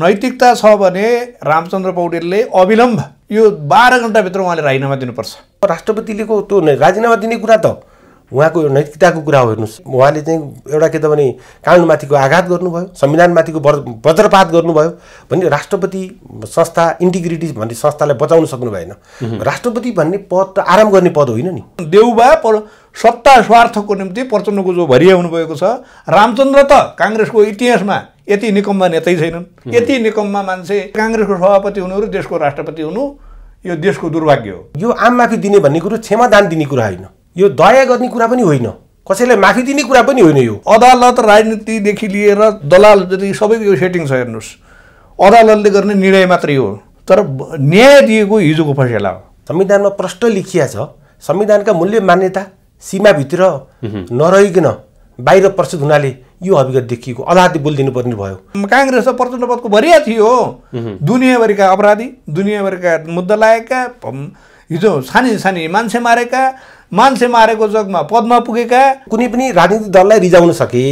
नैतिकता छ भने रामचन्द्र पौडेलले अविलम्ब यो बाह्र घन्टाभित्र उहाँले राजीनामा दिनुपर्छ राष्ट्रपतिलेको त्यो राजीनामा दिने कुरा त उहाँको नैतिकताको कुरा हो हेर्नुहोस् उहाँले चाहिँ एउटा के त भने कानुनमाथिको आघात गर्नुभयो संविधानमाथिको वज्रपात गर्नुभयो भने राष्ट्रपति संस्था इन्टिग्रिटी भन्ने संस्थालाई बचाउन सक्नु भएन राष्ट्रपति भन्ने पद त आराम गर्ने पद होइन नि देउबा पर सत्ता स्वार्थको निम्ति प्रचण्डको जो भरिया भएको छ रामचन्द्र त काङ्ग्रेसको इतिहासमा यति निकम्मा नेतै छैनन् यति निकम्मा मान्छे काङ्ग्रेसको सभापति हुनु र देशको राष्ट्रपति हुनु यो देशको दुर्भाग्य हो यो आम माफी दिने भन्ने कुरो क्षमादान दिने कुरा होइन यो दया गर्ने कुरा पनि होइन कसैलाई माफी दिने कुरा पनि होइन यो अदालत राजनीतिदेखि लिएर दलाल जति सबैको यो सेटिङ छ हेर्नुहोस् अदालतले गर्ने निर्णय मात्रै हो तर न्याय दिएको हिजोको फैसला हो संविधानमा प्रष्ट लेखिया छ संविधानका मूल्य मान्यता सीमाभित्र नरहिकन बाहिर प्रस्तुत हुनाले यो हविगत देखिएको अलादी बोलिदिनुपर्ने भयो काङ्ग्रेस त प्रचण्ड पदको भरिया थियो दुनियाँभरिका अपराधी दुनियाँभरिका मुद्दा लागेका हिजो सानी सानी मान्छे मारेका मान्छे मारेको जगमा पदमा पुगेका कुनै पनि राजनीतिक दललाई रिजाउन सके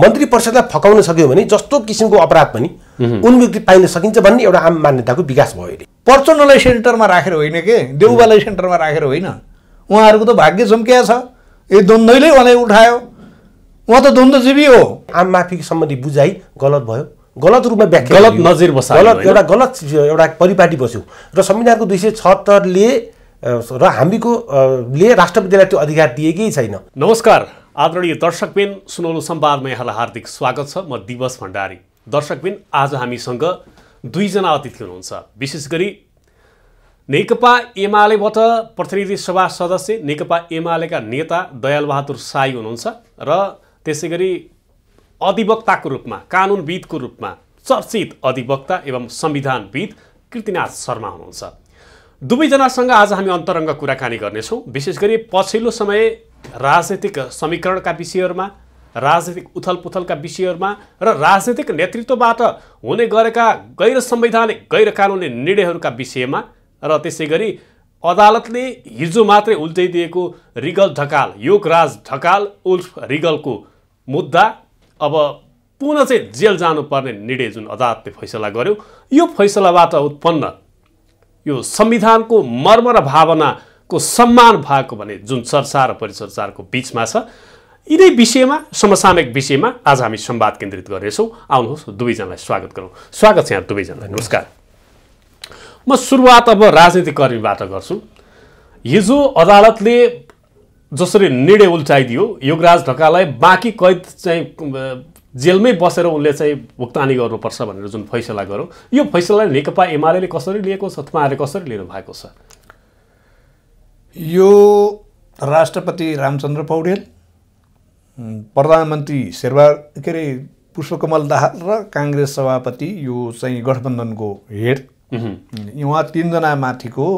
मन्त्री परिषदलाई फकाउन सक्यो भने जस्तो किसिमको अपराध पनि व्यक्ति पाइन सकिन्छ भन्ने एउटा आम मान्यताको विकास भयो अहिले प्रचण्डलाई सेन्टरमा राखेर होइन के देउबालाई सेन्टरमा राखेर होइन उहाँहरूको त भाग्य चम्किया छ यो द्वन्द्वैले उहाँलाई उठायो उहाँ त द्वन्द्वजीवी हो आम माफी सम्बन्धी बुझाइ गलत भयो गलत रूपमा व्याख्या गलत नजर बस्यो गलत एउटा गलत एउटा परिपाटी बस्यो र संविधानको दुई सय छहत्तरले र हामीको ले राष्ट्रपतिलाई त्यो अधिकार दिएकै छैन नमस्कार आदरणीय दर्शकबिन सुनौलो सम्वादमा यहाँलाई हार्दिक स्वागत छ म दिवस भण्डारी दर्शकबिन आज हामीसँग दुईजना अतिथि हुनुहुन्छ विशेष गरी नेकपा एमालेबाट प्रतिनिधि सभा सदस्य नेकपा एमालेका नेता दयालबहादुर साई हुनुहुन्छ र त्यसै गरी अधिवक्ताको रूपमा कानुनविदको रूपमा चर्चित अधिवक्ता एवं संविधानविद कृतिनाथ शर्मा हुनुहुन्छ दुवैजनासँग आज हामी अन्तरङ्ग कुराकानी गर्नेछौँ विशेष गरी पछिल्लो समय राजनैतिक समीकरणका विषयहरूमा राजनीतिक उथलपुथलका विषयहरूमा र राजनैतिक नेतृत्वबाट हुने गरेका गैर संवैधानिक गैर कानुनी निर्णयहरूका विषयमा र त्यसै गरी अदालतले हिजो मात्रै उल्झाइदिएको रिगल ढकाल योगराज ढकाल उल्फ रिगलको मुद्दा अब पुनः चाहिँ जेल जानुपर्ने निर्णय जुन अदालतले फैसला गर्यो यो फैसलाबाट उत्पन्न यो संविधानको मर्म र भावनाको सम्मान भएको भने जुन चर्चा र परिचर्चाको बिचमा छ यिनै विषयमा समसामयिक विषयमा आज हामी संवाद केन्द्रित गर्नेछौँ आउनुहोस् दुवैजनालाई स्वागत गरौँ स्वागत छ यहाँ दुवैजनालाई नमस्कार म सुरुवात अब कर्मीबाट गर्छु हिजो अदालतले जसरी निर्णय उल्टाइदियो योगराज ढकाललाई बाँकी कैद चाहिँ जेलमै बसेर उनले चाहिँ भुक्तानी गर्नुपर्छ भनेर जुन फैसला गरौँ यो फैसला नेकपा एमाले कसरी लिएको छ तपाईँहरूले कसरी लिनु भएको छ यो राष्ट्रपति रामचन्द्र पौडेल प्रधानमन्त्री शेरबा के अरे पुष्पकमल दाहाल र काङ्ग्रेस सभापति यो चाहिँ गठबन्धनको हेड उहाँ तिनजना माथिको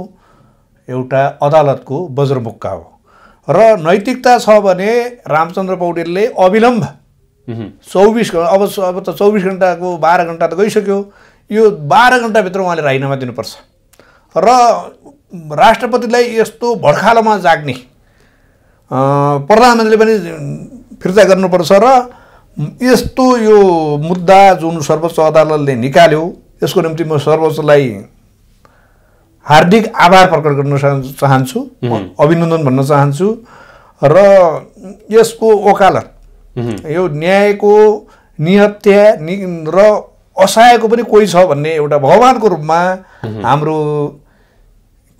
एउटा अदालतको बज्रमुक्का हो र नैतिकता छ भने रामचन्द्र पौडेलले अविलम्ब चौबिस अब अब त चौबिस घन्टाको बाह्र घन्टा त गइसक्यो यो बाह्र घन्टाभित्र उहाँले राजीनामा दिनुपर्छ र राष्ट्रपतिलाई यस्तो भड्खालोमा जाग्ने प्रधानमन्त्रीले पनि फिर्ता गर्नुपर्छ र यस्तो यो मुद्दा जुन सर्वोच्च अदालतले निकाल्यो यसको निम्ति म सर्वोच्चलाई हार्दिक आभार प्रकट गर्न चाहन्छु अभिनन्दन भन्न चाहन्छु र यसको वकालत यो न्यायको निहत्या नि र असहायको पनि कोही छ भन्ने एउटा भगवान्को रूपमा हाम्रो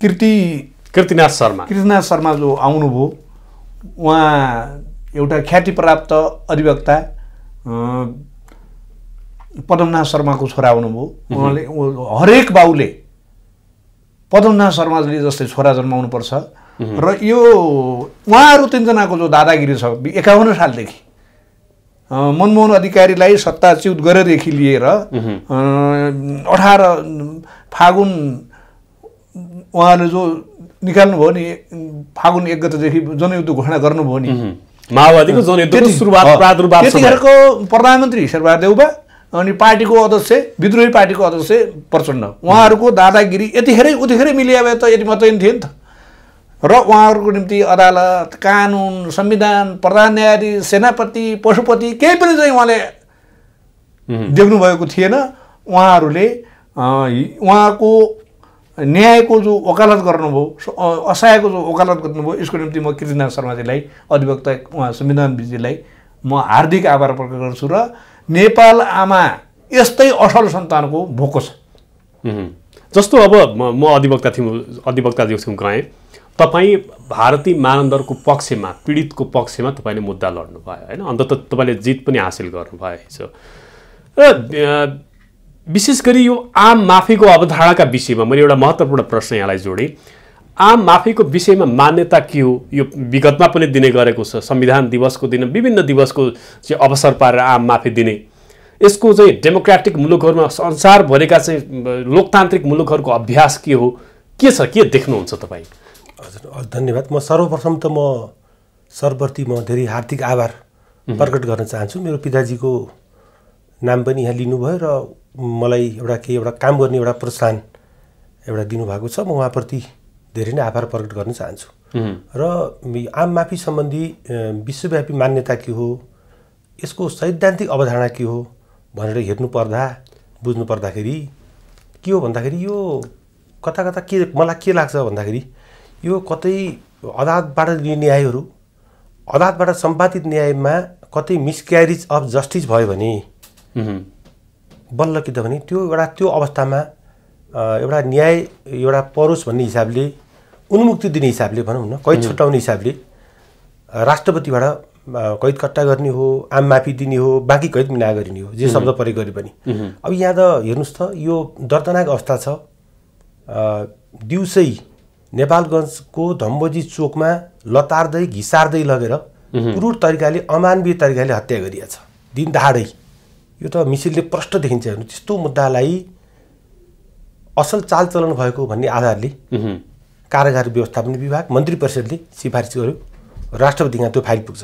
कृति कृतिनाथ शर्मा कृतिनाथ शर्मा जो आउनुभयो उहाँ एउटा ख्याति प्राप्त अधिवक्ता पदमनाथ शर्माको छोरा हुनुभयो उहाँले हरेक बाउले पदमनाथ शर्माजीले जस्तै छोरा जन्माउनुपर्छ र यो उहाँहरू तिनजनाको जो दादागिरी छ एकाउन्न सालदेखि मनमोहन अधिकारीलाई सत्ताच्युत गरेदेखि लिएर अठार फागुन उहाँले जो निकाल्नुभयो नि फागुन एक गतेदेखि जनयुद्ध घोषणा गर्नुभयो नि माओवादीको जनयुद्धको प्रधानमन्त्री शेरबहादेव बा अनि पार्टीको अध्यक्ष विद्रोही पार्टीको अध्यक्ष प्रचण्ड उहाँहरूको दादागिरी यतिखेरै उतिखेरै मिलिया भए त यति मात्रै थियो नि त र उहाँहरूको निम्ति अदालत कानुन संविधान प्रधान न्यायाधीश सेनापति पशुपति केही पनि चाहिँ उहाँले देख्नुभएको थिएन उहाँहरूले उहाँको न्यायको जो वकालत गर्नुभयो असहायको जो वकालत गर्नुभयो यसको निम्ति म कृतिनाथ शर्माजीलाई अधिवक्ता उहाँ संविधानविजीलाई म हार्दिक आभार प्रकट गर्छु र नेपाल आमा यस्तै असल सन्तानको भोको छ जस्तो अब म अधिवक्ता थिएँ अधिवक्ता थियौँ गएँ तपाईँ भारतीय मानन्दरको पक्षमा पीडितको पक्षमा तपाईँले मुद्दा लड्नुभयो होइन अन्त त तपाईँले जित पनि हासिल गर्नुभयो र विशेष गरी यो आम माफीको अवधारणाका विषयमा मैले एउटा महत्त्वपूर्ण प्रश्न यहाँलाई जोडेँ आम माफीको विषयमा मान्यता के हो यो विगतमा पनि दिने गरेको छ संविधान दिवसको दिन विभिन्न दिवसको चाहिँ अवसर पारेर आम माफी दिने यसको चाहिँ डेमोक्राटिक मुलुकहरूमा संसारभरिका चाहिँ लोकतान्त्रिक मुलुकहरूको अभ्यास के हो के छ के देख्नुहुन्छ तपाईँ हजुर धन्यवाद म सर्वप्रथम त म सर्वप्रति म धेरै हार्दिक आभार प्रकट गर्न चाहन्छु मेरो पिताजीको नाम पनि यहाँ लिनुभयो र मलाई एउटा केही एउटा काम गर्ने एउटा प्रोत्साहन एउटा दिनुभएको छ म उहाँप्रति धेरै नै आभार प्रकट गर्न चाहन्छु र आम माफी सम्बन्धी विश्वव्यापी मान्यता के हो यसको सैद्धान्तिक अवधारणा के हो भनेर हेर्नु पर्दा बुझ्नु पर्दाखेरि के हो भन्दाखेरि यो कता कता के मलाई के लाग्छ भन्दाखेरि यो कतै अदालतबाट लिने न्यायहरू अदालतबाट सम्पादित न्यायमा कतै मिसक्यारेज अफ जस्टिस भयो भने बल्ल किनभने त्यो एउटा त्यो अवस्थामा एउटा न्याय एउटा परोस् भन्ने हिसाबले उन्मुक्ति दिने हिसाबले भनौँ न कैद छुट्याउने हिसाबले राष्ट्रपतिबाट कैद कट्टा गर्ने हो आम माफी दिने हो बाँकी कैद मिला गरिने हो जे शब्द प्रयोग गरे पनि अब यहाँ त हेर्नुहोस् त यो दर्दनाक अवस्था छ दिउँसै नेपालगञ्जको धम्बोजी चोकमा लतार्दै घिसार्दै लगेर क्रुर तरिकाले अमानवीय तरिकाले हत्या गरिएको छ दिन दाडै यो त मिसिलले प्रष्ट देखिन्छ हेर्नु त्यस्तो मुद्दालाई असल चालचलन भएको भन्ने आधारले कारागार व्यवस्थापन विभाग मन्त्री परिषदले सिफारिस गर्यो राष्ट्रपति त्यो फाइल पुग्छ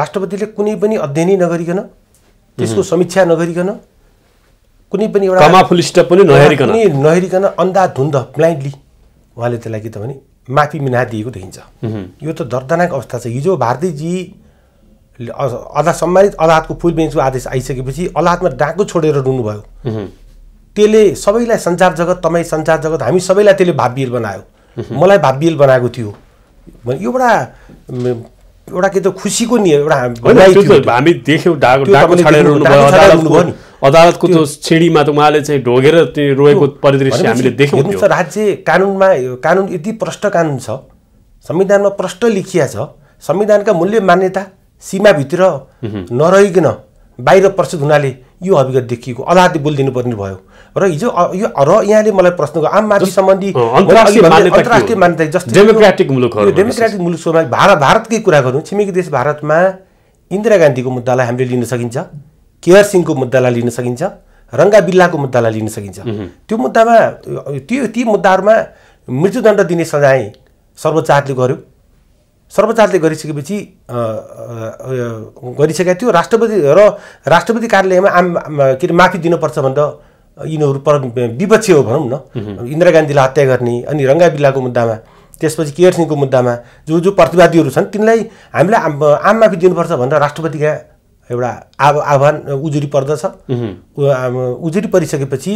राष्ट्रपतिले कुनै पनि अध्ययनै नगरिकन त्यसको समीक्षा नगरिकन कुनै पनि एउटा पनि नहेरिकन अन्धाधुन्ध ब्लाइन्डली उहाँले त्यसलाई के त भने माफी मिना दिएको देखिन्छ यो त दर्दनाक अवस्था छ हिजो भारतीजी अदा सम्मानित अदालतको फुल बेन्चको आदेश आइसकेपछि अदालतमा डाँको छोडेर रुनुभयो त्यसले सबैलाई सञ्चार जगत तपाईँ सञ्चार जगत हामी सबैलाई त्यसले भावबिल बनायो मलाई भाब्बिल बनाएको थियो एउटा एउटा के त खुसीको नि एउटा अदालतको त्यो छेडीमा त उहाँले चाहिँ ढोगेर रोएको परिदृश्य हामीले देख्यौँ राज्य कानुनमा कानुन यति प्रष्ट कानुन छ संविधानमा प्रष्ट लेखिया छ संविधानका मूल्य मान्यता सीमाभित्र नरहिकन बाहिर प्रस्तुत हुनाले यो अभिगत देखिएको अलादी बोलिदिनु पर्ने भयो र हिजो यो र यहाँले मलाई प्रश्न गर्यो आम माथि सम्बन्धी अन्तर्राष्ट्रिय मान्यता जस्तो डेमोक्रेटिक मुलुक डेमोक्रेटिक मुलुकमा भारत भारतकै कुरा गरौँ छिमेकी देश भारतमा इन्दिरा गान्धीको मुद्दालाई हामीले लिन सकिन्छ केयर सिंहको मुद्दालाई लिन सकिन्छ रङ्गा बिल्लाको मुद्दालाई लिन सकिन्छ त्यो मुद्दामा त्यो ती मुद्दाहरूमा मृत्युदण्ड दिने सजाय सर्वोच्च आयोगले गर्यो सर्वचारले गरिसकेपछि गरिसकेका थियो राष्ट्रपति र राष्ट्रपति कार्यालयमा आम के अरे माफी दिनुपर्छ भनेर यिनीहरू पर विपक्षी हो भनौँ न इन्दिरा गान्धीलाई हत्या गर्ने अनि रङ्गा बिल्लाको मुद्दामा त्यसपछि केयर सिंहको मुद्दामा जो जो प्रतिवादीहरू छन् तिनलाई हामीलाई आम आम माफी दिनुपर्छ भनेर राष्ट्रपतिका एउटा आ आह्वान उजुरी पर्दछ उजुरी परिसकेपछि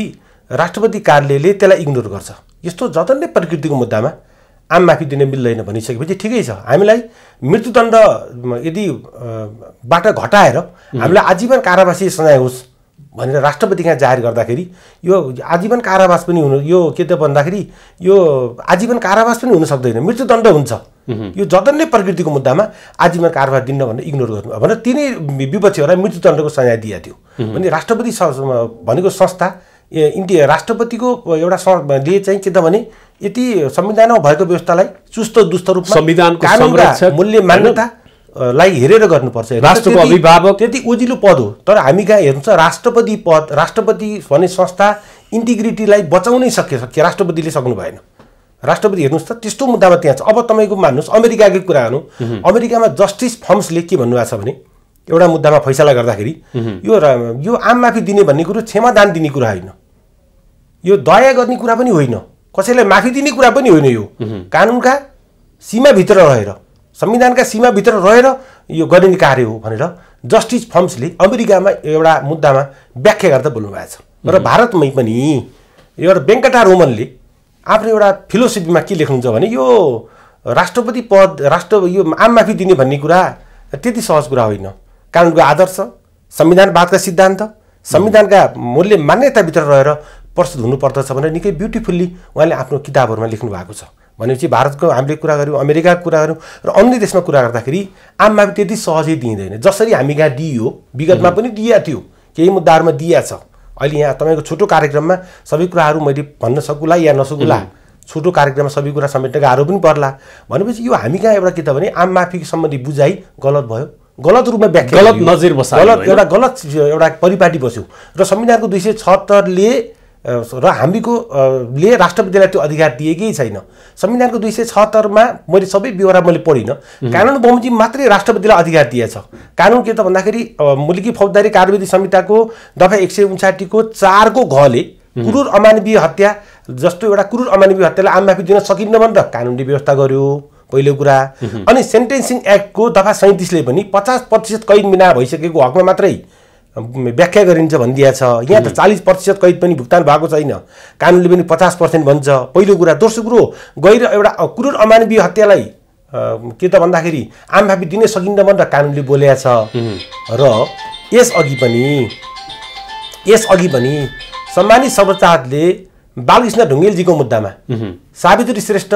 राष्ट्रपति कार्यालयले त्यसलाई इग्नोर गर्छ यस्तो जतन्य प्रकृतिको मुद्दामा आम माफी दिन मिल्दैन भनिसकेपछि ठिकै छ हामीलाई मृत्युदण्ड यदि बाट घटाएर हामीलाई आजीवन कारावासी सजाय होस् भनेर राष्ट्रपति कहाँ जाहेर गर्दाखेरि यो आजीवन कारावास पनि हुनु यो के त भन्दाखेरि यो आजीवन कारावास पनि हुन सक्दैन मृत्युदण्ड हुन्छ यो जतन्य प्रकृतिको मुद्दामा आजीवन कारावास दिन्न भनेर इग्नोर गर्नु भनेर तिनै विपक्षीहरूलाई मृत्युदण्डको सजाय दिएको थियो भने राष्ट्रपति भनेको संस्था इन्डिया राष्ट्रपतिको एउटा सरले चाहिँ के त भने यति संविधानमा भएको व्यवस्थालाई चुस्त दुस्त रूपमा संविधानको मूल्य मान्यता लाई हेरेर गर्नुपर्छ राष्ट्रको अभिभावक त्यति ओजिलो पद हो तर हामी कहाँ हेर्नु छ राष्ट्रपति पद राष्ट्रपति भन्ने संस्था इन्टिग्रिटीलाई बचाउनै सके सक्यो राष्ट्रपतिले सक्नु भएन राष्ट्रपति हेर्नुहोस् त त्यस्तो मुद्दामा त्यहाँ छ अब तपाईँको मान्नुहोस् अमेरिकाकै कुरा हेर्नु अमेरिकामा जस्टिस फर्म्सले के भन्नुभएको छ भने एउटा मुद्दामा फैसला गर्दाखेरि यो यो आम माफी दिने भन्ने कुरो क्षमादान दिने कुरा होइन यो दया गर्ने कुरा पनि होइन कसैलाई माफी दिने कुरा पनि होइन यो कानुनका सीमाभित्र रहेर संविधानका सीमाभित्र रहेर यो गरिने कार्य हो भनेर जस्टिस फम्सले अमेरिकामा एउटा मुद्दामा व्याख्या गर्दा भएको छ र भारतमै पनि एउटा वेङ्कटा रोमनले आफ्नो एउटा फिलोसफीमा के लेख्नुहुन्छ भने यो राष्ट्रपति पद राष्ट्र यो आम माफी दिने भन्ने कुरा त्यति सहज कुरा होइन कानुनको आदर्श संविधानवादका सिद्धान्त संविधानका मूल्य मान्यताभित्र रहेर प्रस्तुत हुनुपर्दछ भनेर निकै ब्युटिफुल्ली उहाँले आफ्नो किताबहरूमा लेख्नु भएको छ भनेपछि भारतको हामीले कुरा गऱ्यौँ अमेरिकाको कुरा गऱ्यौँ र अन्य देशमा कुरा गर्दाखेरि आममा त्यति सहजै दिइँदैन जसरी हामी कहाँ दिइयो विगतमा पनि दिइया थियो केही मुद्दाहरूमा दिइया छ अहिले यहाँ तपाईँको छोटो कार्यक्रममा सबै कुराहरू मैले भन्न सकुला या नसकुला छोटो कार्यक्रममा सबै कुरा समेट्न गाह्रो पनि पर्ला भनेपछि यो हामी कहाँ एउटा के त भने आम माफी सम्बन्धी बुझाइ गलत भयो गलत रूपमा व्याख्या गलत नजर बस्यो गलत एउटा गलत एउटा परिपाटी बस्यो र संविधानको दुई सय छत्तरले र हामीको ले राष्ट्रपतिलाई त्यो अधिकार दिएकै छैन संविधानको दुई सय छहत्तरमा मैले सबै व्यवहार मैले पढिनँ कानुन बमोजिम मात्रै राष्ट्रपतिलाई अधिकार दिएछ कानुन के त भन्दाखेरि मुलुकी फौजदारी कार्यविधि संहिताको दफा एक सय उन्साठीको चारको घले क्रूर अमानवीय हत्या जस्तो एउटा क्रूर अमानवीय हत्यालाई आम माफी दिन सकिन्न भने त कानुनले व्यवस्था गर्यो पहिलो कुरा अनि सेन्टेन्सिङ एक्टको दफा सैँतिसले पनि पचास प्रतिशत कैद मिना भइसकेको हकमा मात्रै व्याख्या गरिन्छ भनिदिया छ यहाँ त चालिस प्रतिशत कैद पनि भुक्तान भएको छैन कानुनले पनि पचास पर्सेन्ट भन्छ पहिलो कुरा दोस्रो कुरो गहिरो एउटा क्रुर अमानवीय हत्यालाई के त भन्दाखेरि आम माफी दिनै सकिन्न भनेर कानुनले बोलेको छ र यसअघि पनि यसअघि पनि सम्मानित सर्वोच्चले बालकृष्ण ढुङ्गेलजीको मुद्दामा सावित्री श्रेष्ठ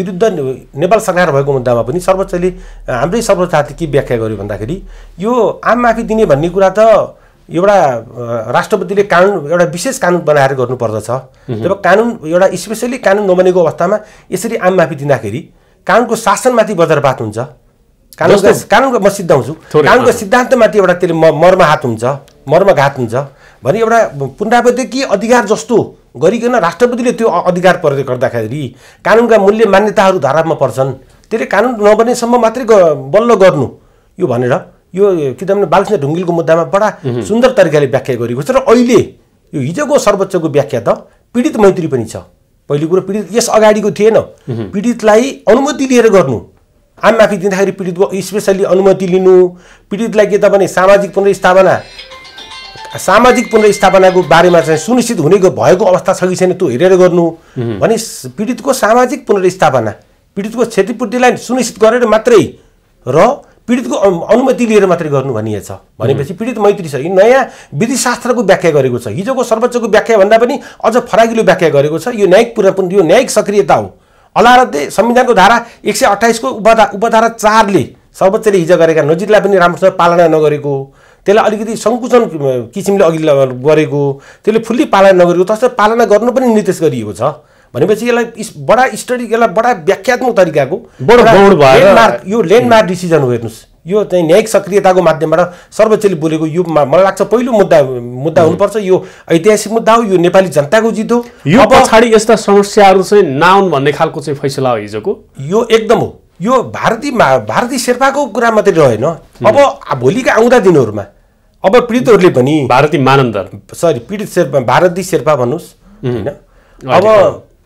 विरुद्ध नेपाल सरकार भएको मुद्दामा पनि सर्वोच्चले हाम्रै सर्वोच्चले के व्याख्या गर्यो भन्दाखेरि यो आम माफी दिने भन्ने कुरा त एउटा राष्ट्रपतिले कानुन एउटा विशेष कानुन बनाएर गर्नुपर्दछ जब कानुन एउटा स्पेसली कानुन नबनेको अवस्थामा यसरी आम माफी दिँदाखेरि कानुनको शासनमाथि बजारपात हुन्छ कानुन कानुनको म सिद्धाउँछु कानुनको सिद्धान्तमाथि एउटा त्यसले मर्महात हुन्छ मर्मघात हुन्छ भने एउटा पुनरावृत्तिकीय अधिकार जस्तो गरिकन राष्ट्रपतिले त्यो अधिकार प्रयोग गर्दाखेरि कानुनका मूल्य मान्यताहरू धारामा पर्छन् त्यसले कानुन नबनेसम्म मात्रै बल्ल गर्नु यो भनेर यो के त बालकृष्ण ढुङ्गिलको मुद्दामा बडा सुन्दर तरिकाले व्याख्या गरेको छ र अहिले यो हिजोको सर्वोच्चको व्याख्या त पीडित मैत्री पनि छ पहिलो कुरो पीडित यस अगाडिको थिएन पीडितलाई अनुमति लिएर गर्नु आम माफी दिँदाखेरि पीडितको स्पेसल्ली अनुमति लिनु पीडितलाई के त भने सामाजिक पुनर्स्थापना सामाजिक पुनर्स्थापनाको बारेमा चाहिँ सुनिश्चित हुने भएको अवस्था छ कि छैन त्यो हेरेर गर्नु भने पीडितको सामाजिक पुनर्स्थापना पीडितको क्षतिपूर्तिलाई सुनिश्चित गरेर मात्रै र पीडितको अनुमति लिएर मात्रै गर्नु भनिएछ भनेपछि पीडित मैत्री छ यी नयाँ विधिशास्त्रको व्याख्या गरेको छ हिजोको सर्वोच्चको व्याख्या भन्दा पनि अझ फराकिलो व्याख्या गरेको छ यो न्यायिक पुनपुन यो न्यायिक सक्रियता हो अदालतले संविधानको धारा एक सय अठाइसको उपधा उपधारा चारले सर्वोच्चले हिजो गरेका नजिकलाई पनि राम्रोसँग पालना नगरेको त्यसलाई अलिकति सङ्कुचन किसिमले अघि गरेको त्यसले फुल्ली पालना नगरेको तसर्थ पालना गर्नु पनि निर्देश गरिएको छ भनेपछि यसलाई बडा स्टडी यसलाई बडा व्याख्यात्मक तरिकाको यो ल्यान्डमार्क डिसिजन हो हेर्नुहोस् यो चाहिँ न्यायिक सक्रियताको माध्यमबाट सर्वोच्चले बोलेको यो मलाई लाग्छ पहिलो मुद्दा मुद्दा हुनुपर्छ यो ऐतिहासिक मुद्दा हो यो नेपाली जनताको जित हो यो पछाडि यस्ता समस्याहरू चाहिँ नआउन् भन्ने खालको चाहिँ फैसला हो हिजोको यो एकदम हो यो भारतीय भारतीय शेर्पाको कुरा मात्रै रहेन अब भोलिका आउँदा दिनहरूमा अब पीडितहरूले पनि भारतीय मानन्दर सरी पीडित शेर्पा भारतीय शेर्पा भन्नुहोस् होइन अब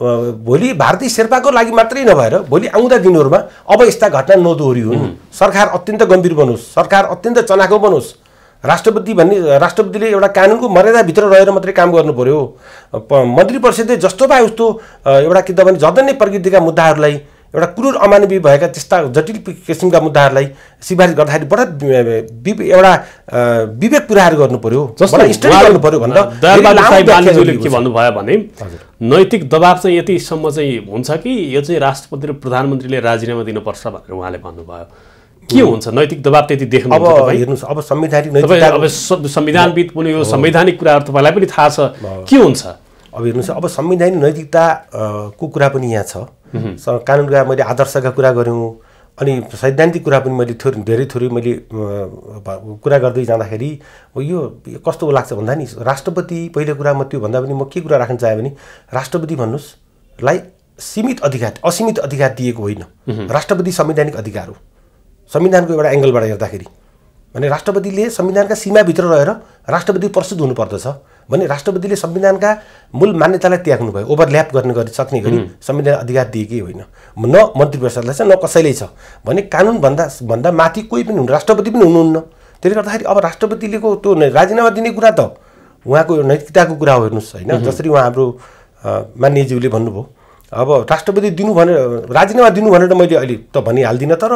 भोलि भारतीय शेर्पाको लागि मात्रै नभएर भोलि आउँदा दिनहरूमा अब यस्ता घटना नदोहोरी हुन् सरकार अत्यन्त गम्भीर बनोस् सरकार अत्यन्त चनाखो बनोस् राष्ट्रपति भन्ने राष्ट्रपतिले एउटा कानुनको मर्यादाभित्र रहेर मात्रै काम गर्नु पऱ्यो मन्त्री परिषदले जस्तो पायो उस्तो एउटा के त भने जदन्य प्रकृतिका मुद्दाहरूलाई एउटा क्रुर अमानवीय भएका त्यस्ता जटिल किसिमका मुद्दाहरूलाई सिफारिस गर्दाखेरि बडा एउटा विवेक पुऱ्याएर गर्नु पर्यो के भन्नुभयो भने नैतिक दबाब चाहिँ यतिसम्म चाहिँ हुन्छ कि यो चाहिँ राष्ट्रपति र प्रधानमन्त्रीले राजीनामा दिनुपर्छ भनेर उहाँले भन्नुभयो के हुन्छ नैतिक दबाब त्यति देख्नु अब हेर्नुहोस् अब संवैधानिक अब संविधानविद पनि यो संवैधानिक कुराहरू तपाईँलाई पनि थाहा छ के हुन्छ अब हेर्नुहोस् अब संवैधानिक नैतिकताको कुरा पनि यहाँ छ कानुनका मैले आदर्शका कुरा गऱ्यौँ अनि सैद्धान्तिक कुरा पनि मैले थोरै धेरै थोरै मैले कुरा गर्दै जाँदाखेरि यो कस्तो लाग्छ भन्दा नि राष्ट्रपति पहिलो कुरा म त्यो भन्दा पनि म के कुरा राख्न चाहेँ भने राष्ट्रपति भन्नुहोस् लाई सीमित अधिकार असीमित अधिकार दिएको होइन राष्ट्रपति संवैधानिक अधिकार हो संविधानको एउटा एङ्गलबाट हेर्दाखेरि भने राष्ट्रपतिले संविधानका सीमाभित्र रहेर राष्ट्रपति प्रस्तुत हुनुपर्दछ भने राष्ट्रपतिले संविधानका मूल मान्यतालाई त्याग्नुभयो ओभरल्याप गर्ने गरी सक्ने गरी संविधान अधिकार दिएकै होइन न मन्त्री परिषदलाई छ न कसैले छ भने कानुनभन्दा भन्दा माथि कोही पनि हुनु राष्ट्रपति पनि हुनुहुन्न त्यसले गर्दाखेरि अब राष्ट्रपतिलेको त्यो राजीनामा दिने कुरा त उहाँको नैतिकताको कुरा हो हेर्नुहोस् होइन जसरी उहाँ हाम्रो मान्यज्यूले भन्नुभयो अब राष्ट्रपति दिनु भनेर राजीनामा दिनु भनेर मैले अहिले त भनिहाल्दिनँ तर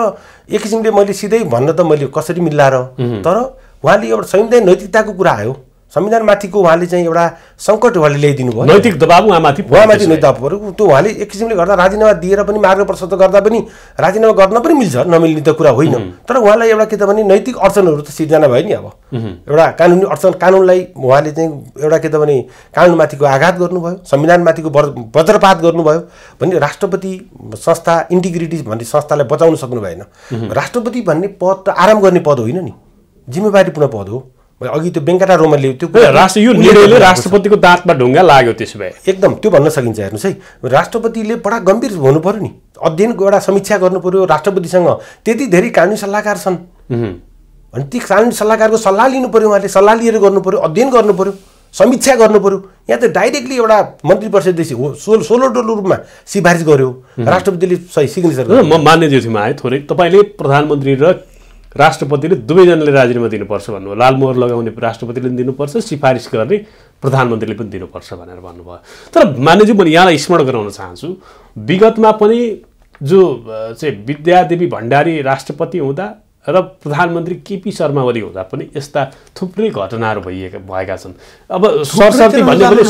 एक किसिमले मैले सिधै भन्न त मैले कसरी मिलाएर तर उहाँले एउटा संविधान नैतिकताको कुरा आयो संविधानमाथिको उहाँले चाहिँ एउटा सङ्कट उहाँले ल्याइदिनु भयो नैतिक दबाब उहाँमाथि उहाँमाथि नैतिक दबाबहरू त्यो उहाँले एक किसिमले गर्दा राजीनामा दिएर पनि मार्ग प्रशस्त गर्दा पनि राजीनामा गर्न पनि मिल्छ नमिल्ने त कुरा होइन तर उहाँलाई एउटा के त भने नैतिक अडचनहरू त सिर्जना भयो नि अब एउटा कानुनी अडचन कानुनलाई उहाँले चाहिँ एउटा के त भने कानुनमाथिको आघात गर्नुभयो संविधानमाथिको वज्रपात गर्नुभयो भने राष्ट्रपति संस्था इन्टिग्रिटी भन्ने संस्थालाई बचाउन सक्नु भएन राष्ट्रपति भन्ने पद त आराम गर्ने पद होइन नि जिम्मेवारीपूर्ण पद हो अघि त्यो बेङ्कटा लियो त्यो राष्ट्र यो निर्णयले राष्ट्रपतिको दाँतमा ढुङ्गा लाग्यो त्यसो भए एकदम त्यो भन्न सकिन्छ हेर्नुहोस् है राष्ट्रपतिले बडा गम्भीर हुनु पऱ्यो नि अध्ययन एउटा समीक्षा गर्नु पऱ्यो राष्ट्रपतिसँग त्यति धेरै कानुनी सल्लाहकार छन् अनि ती कानुनी सल्लाहकारको सल्लाह लिनु पऱ्यो उहाँले सल्लाह लिएर गर्नु पऱ्यो अध्ययन गर्नु पऱ्यो समीक्षा गर्नु पऱ्यो यहाँ त डाइरेक्टली एउटा मन्त्री परिषददेखि हो सो सोलो डोलो रूपमा सिफारिस गर्यो राष्ट्रपतिले सही सिग्नेचर मान्यज्यू म आएँ थोरै तपाईँले प्रधानमन्त्री र राष्ट्रपतिले दुवैजनाले राजीनामा दिनुपर्छ भन्नुभयो लालमोहर लगाउने राष्ट्रपतिले पनि दिनुपर्छ सिफारिस गर्ने प्रधानमन्त्रीले पनि दिनुपर्छ भनेर भन्नुभयो तर मान्यज्यू म यहाँलाई स्मरण गराउन चाहन्छु विगतमा पनि जो चाहिँ विद्यादेवी भण्डारी राष्ट्रपति हुँदा र प्रधानमन्त्री केपी शर्मा ओली हुँदा पनि यस्ता थुप्रै घटनाहरू भइएका भएका छन् अब सरस्वती भन्ने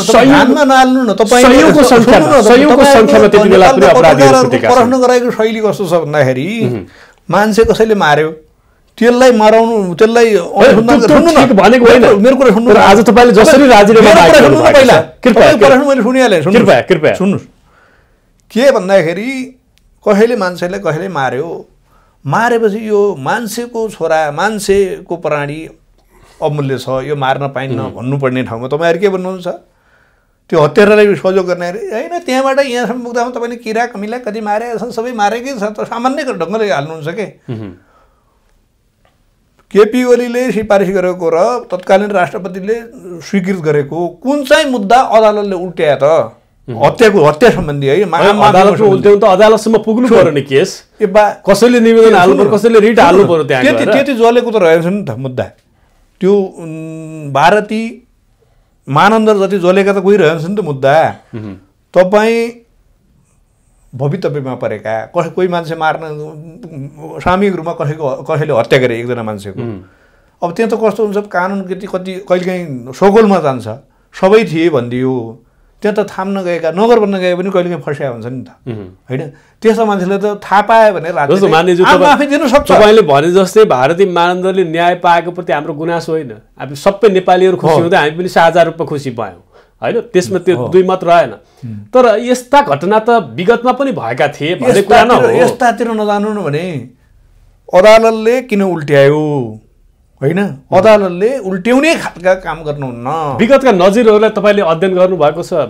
शैली कस्तो छ भन्दाखेरि मान्छे कसैले मार्यो त्यसलाई मराउनु त्यसलाई भनेको होइन मेरो कुरा सुन्नु आज तपाईँले जसरी सुन्नुहोस् के भन्दाखेरि कहिले मान्छेले कहिले मार्यो मारेपछि यो मान्छेको छोरा मान्छेको प्राणी अमूल्य छ यो मार्न पाइन्न भन्नुपर्ने ठाउँमा तपाईँहरू के भन्नुहुन्छ त्यो हत्यारालाई सहयोग गर्ने अरे होइन त्यहाँबाट यहाँसम्म पुग्दामा तपाईँले किरा कमिला कति मारेका छन् सबै मारेकै छ त सामान्य ढङ्गले हाल्नुहुन्छ के केपी ओलीले सिफारिस गरेको र तत्कालीन राष्ट्रपतिले स्वीकृत गरेको कुन चाहिँ मुद्दा अदालतले उल्ट्यायो त हत्याको हत्या सम्बन्धी है अदालतमा त अदालतसम्म पुग्नु पऱ्यो नि केस कसैले निवेदन हाल्नु पऱ्यो कसैले रिट हाल्नु पर्यो त्यहाँ त्यति त्यति जलेको त रहेछ नि त मुद्दा त्यो भारती मानन्दर जति जलेका त कोही रहेछ नि त मुद्दा तपाईँ भवितव्यमा परेका कसै कोही मान्छे मार्न सामूहिक रूपमा कसैको कसैले हत्या गरे एकजना मान्छेको अब त्यहाँ त कस्तो हुन्छ कानुन कति कति कहिलेकाहीँ सगोलमा जान्छ सबै थिए भनिदियो त्यहाँ त थाम्न गएका नगर बन्न गए पनि कहिलेकाहीँ फस्या हुन्छ नि त होइन त्यस्तो मान्छेले त थाहा पायो भने आफै सक्छ तपाईँले भने जस्तै भारतीय मानदण्डले न्याय पाएको प्रति हाम्रो गुनासो होइन हामी सबै नेपालीहरू खुसी हुँदै हामी पनि साझा रूपमा खुसी पायौँ होइन त्यसमा त्यो दुई मात्र आएन तर यस्ता घटना त विगतमा पनि भएका थिए भन्ने कुरा यस्तातिर नजानु न भने अदालतले किन उल्ट्यायो होइन अदालतले उल्ट्याउने खालका काम गर्नुहुन्न विगतका नजिरहरूलाई तपाईँले अध्ययन गर्नुभएको छ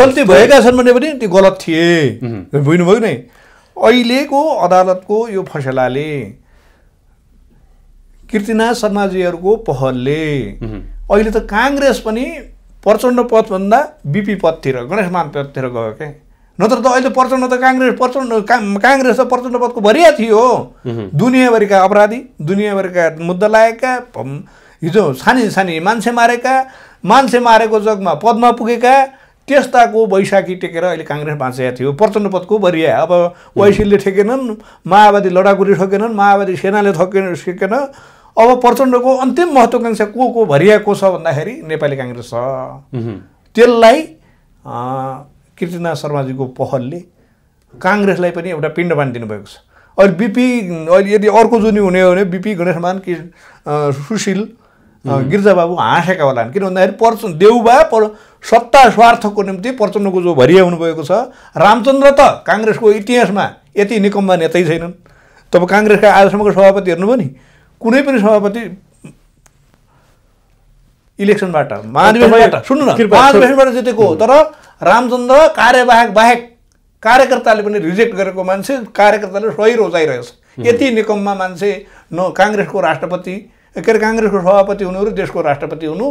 गल्ती भएका छन् भने पनि त्यो गलत थिए बुझ्नुभयो नि अहिलेको अदालतको यो फैसलाले कृतिनाथ शर्माजीहरूको पहलले अहिले त काङ्ग्रेस पनि प्रचण्ड पदभन्दा बिपी पदतिर गणेशमान पदतिर गयो क्या नत्र त अहिले प्रचण्ड त काङ्ग्रेस प्रचण्ड काङ्ग्रेस त प्रचण्ड पदको भरिया थियो दुनियाँभरिका अपराधी दुनियाँभरिका मुद्दा लागेका हिजो सानी सानी मान्छे मारेका मान्छे मारेको जगमा पदमा पुगेका त्यस्ताको वैशाखी टेकेर अहिले काङ्ग्रेस बाँचेका थियो प्रचण्ड पदको भरिया अब ओइसीले ठेकेनन् माओवादी लडाकुले ठोकेनन् माओवादी सेनाले ठकेन सिकेन अब प्रचण्डको अन्तिम महत्त्वाकाङ्क्षा को को भरिएको छ भन्दाखेरि नेपाली काङ्ग्रेस छ त्यसलाई कृतिनाथ शर्माजीको पहलले काङ्ग्रेसलाई पनि एउटा पिण्ड बानिदिनु भएको छ अहिले बिपी अहिले यदि अर्को जुनी हुने हो भने बिपी गणेशमान कि सुशील गिर्जाबाबु हाँसेका होलान् किन भन्दाखेरि प्रच देउबा पर सत्ता स्वार्थको निम्ति प्रचण्डको जो भरिया हुनुभएको छ रामचन्द्र त काङ्ग्रेसको इतिहासमा यति निकम्बा नेतै छैनन् तब काङ्ग्रेसका आजसम्मको सभापति हेर्नुभयो नि कुनै पनि सभापति इलेक्सनबाट महाधिवेशनबाट सुन्नु न महाधिवेशनबाट जितेको हो तर रामचन्द्र कार्यवाहक बाहेक कार्यकर्ताले पनि रिजेक्ट गरेको मान्छे कार्यकर्ताले सही रोजाइरहेछ यति निकममा मान्छे न काङ्ग्रेसको राष्ट्रपति के अरे काङ्ग्रेसको सभापति हुनु र देशको राष्ट्रपति हुनु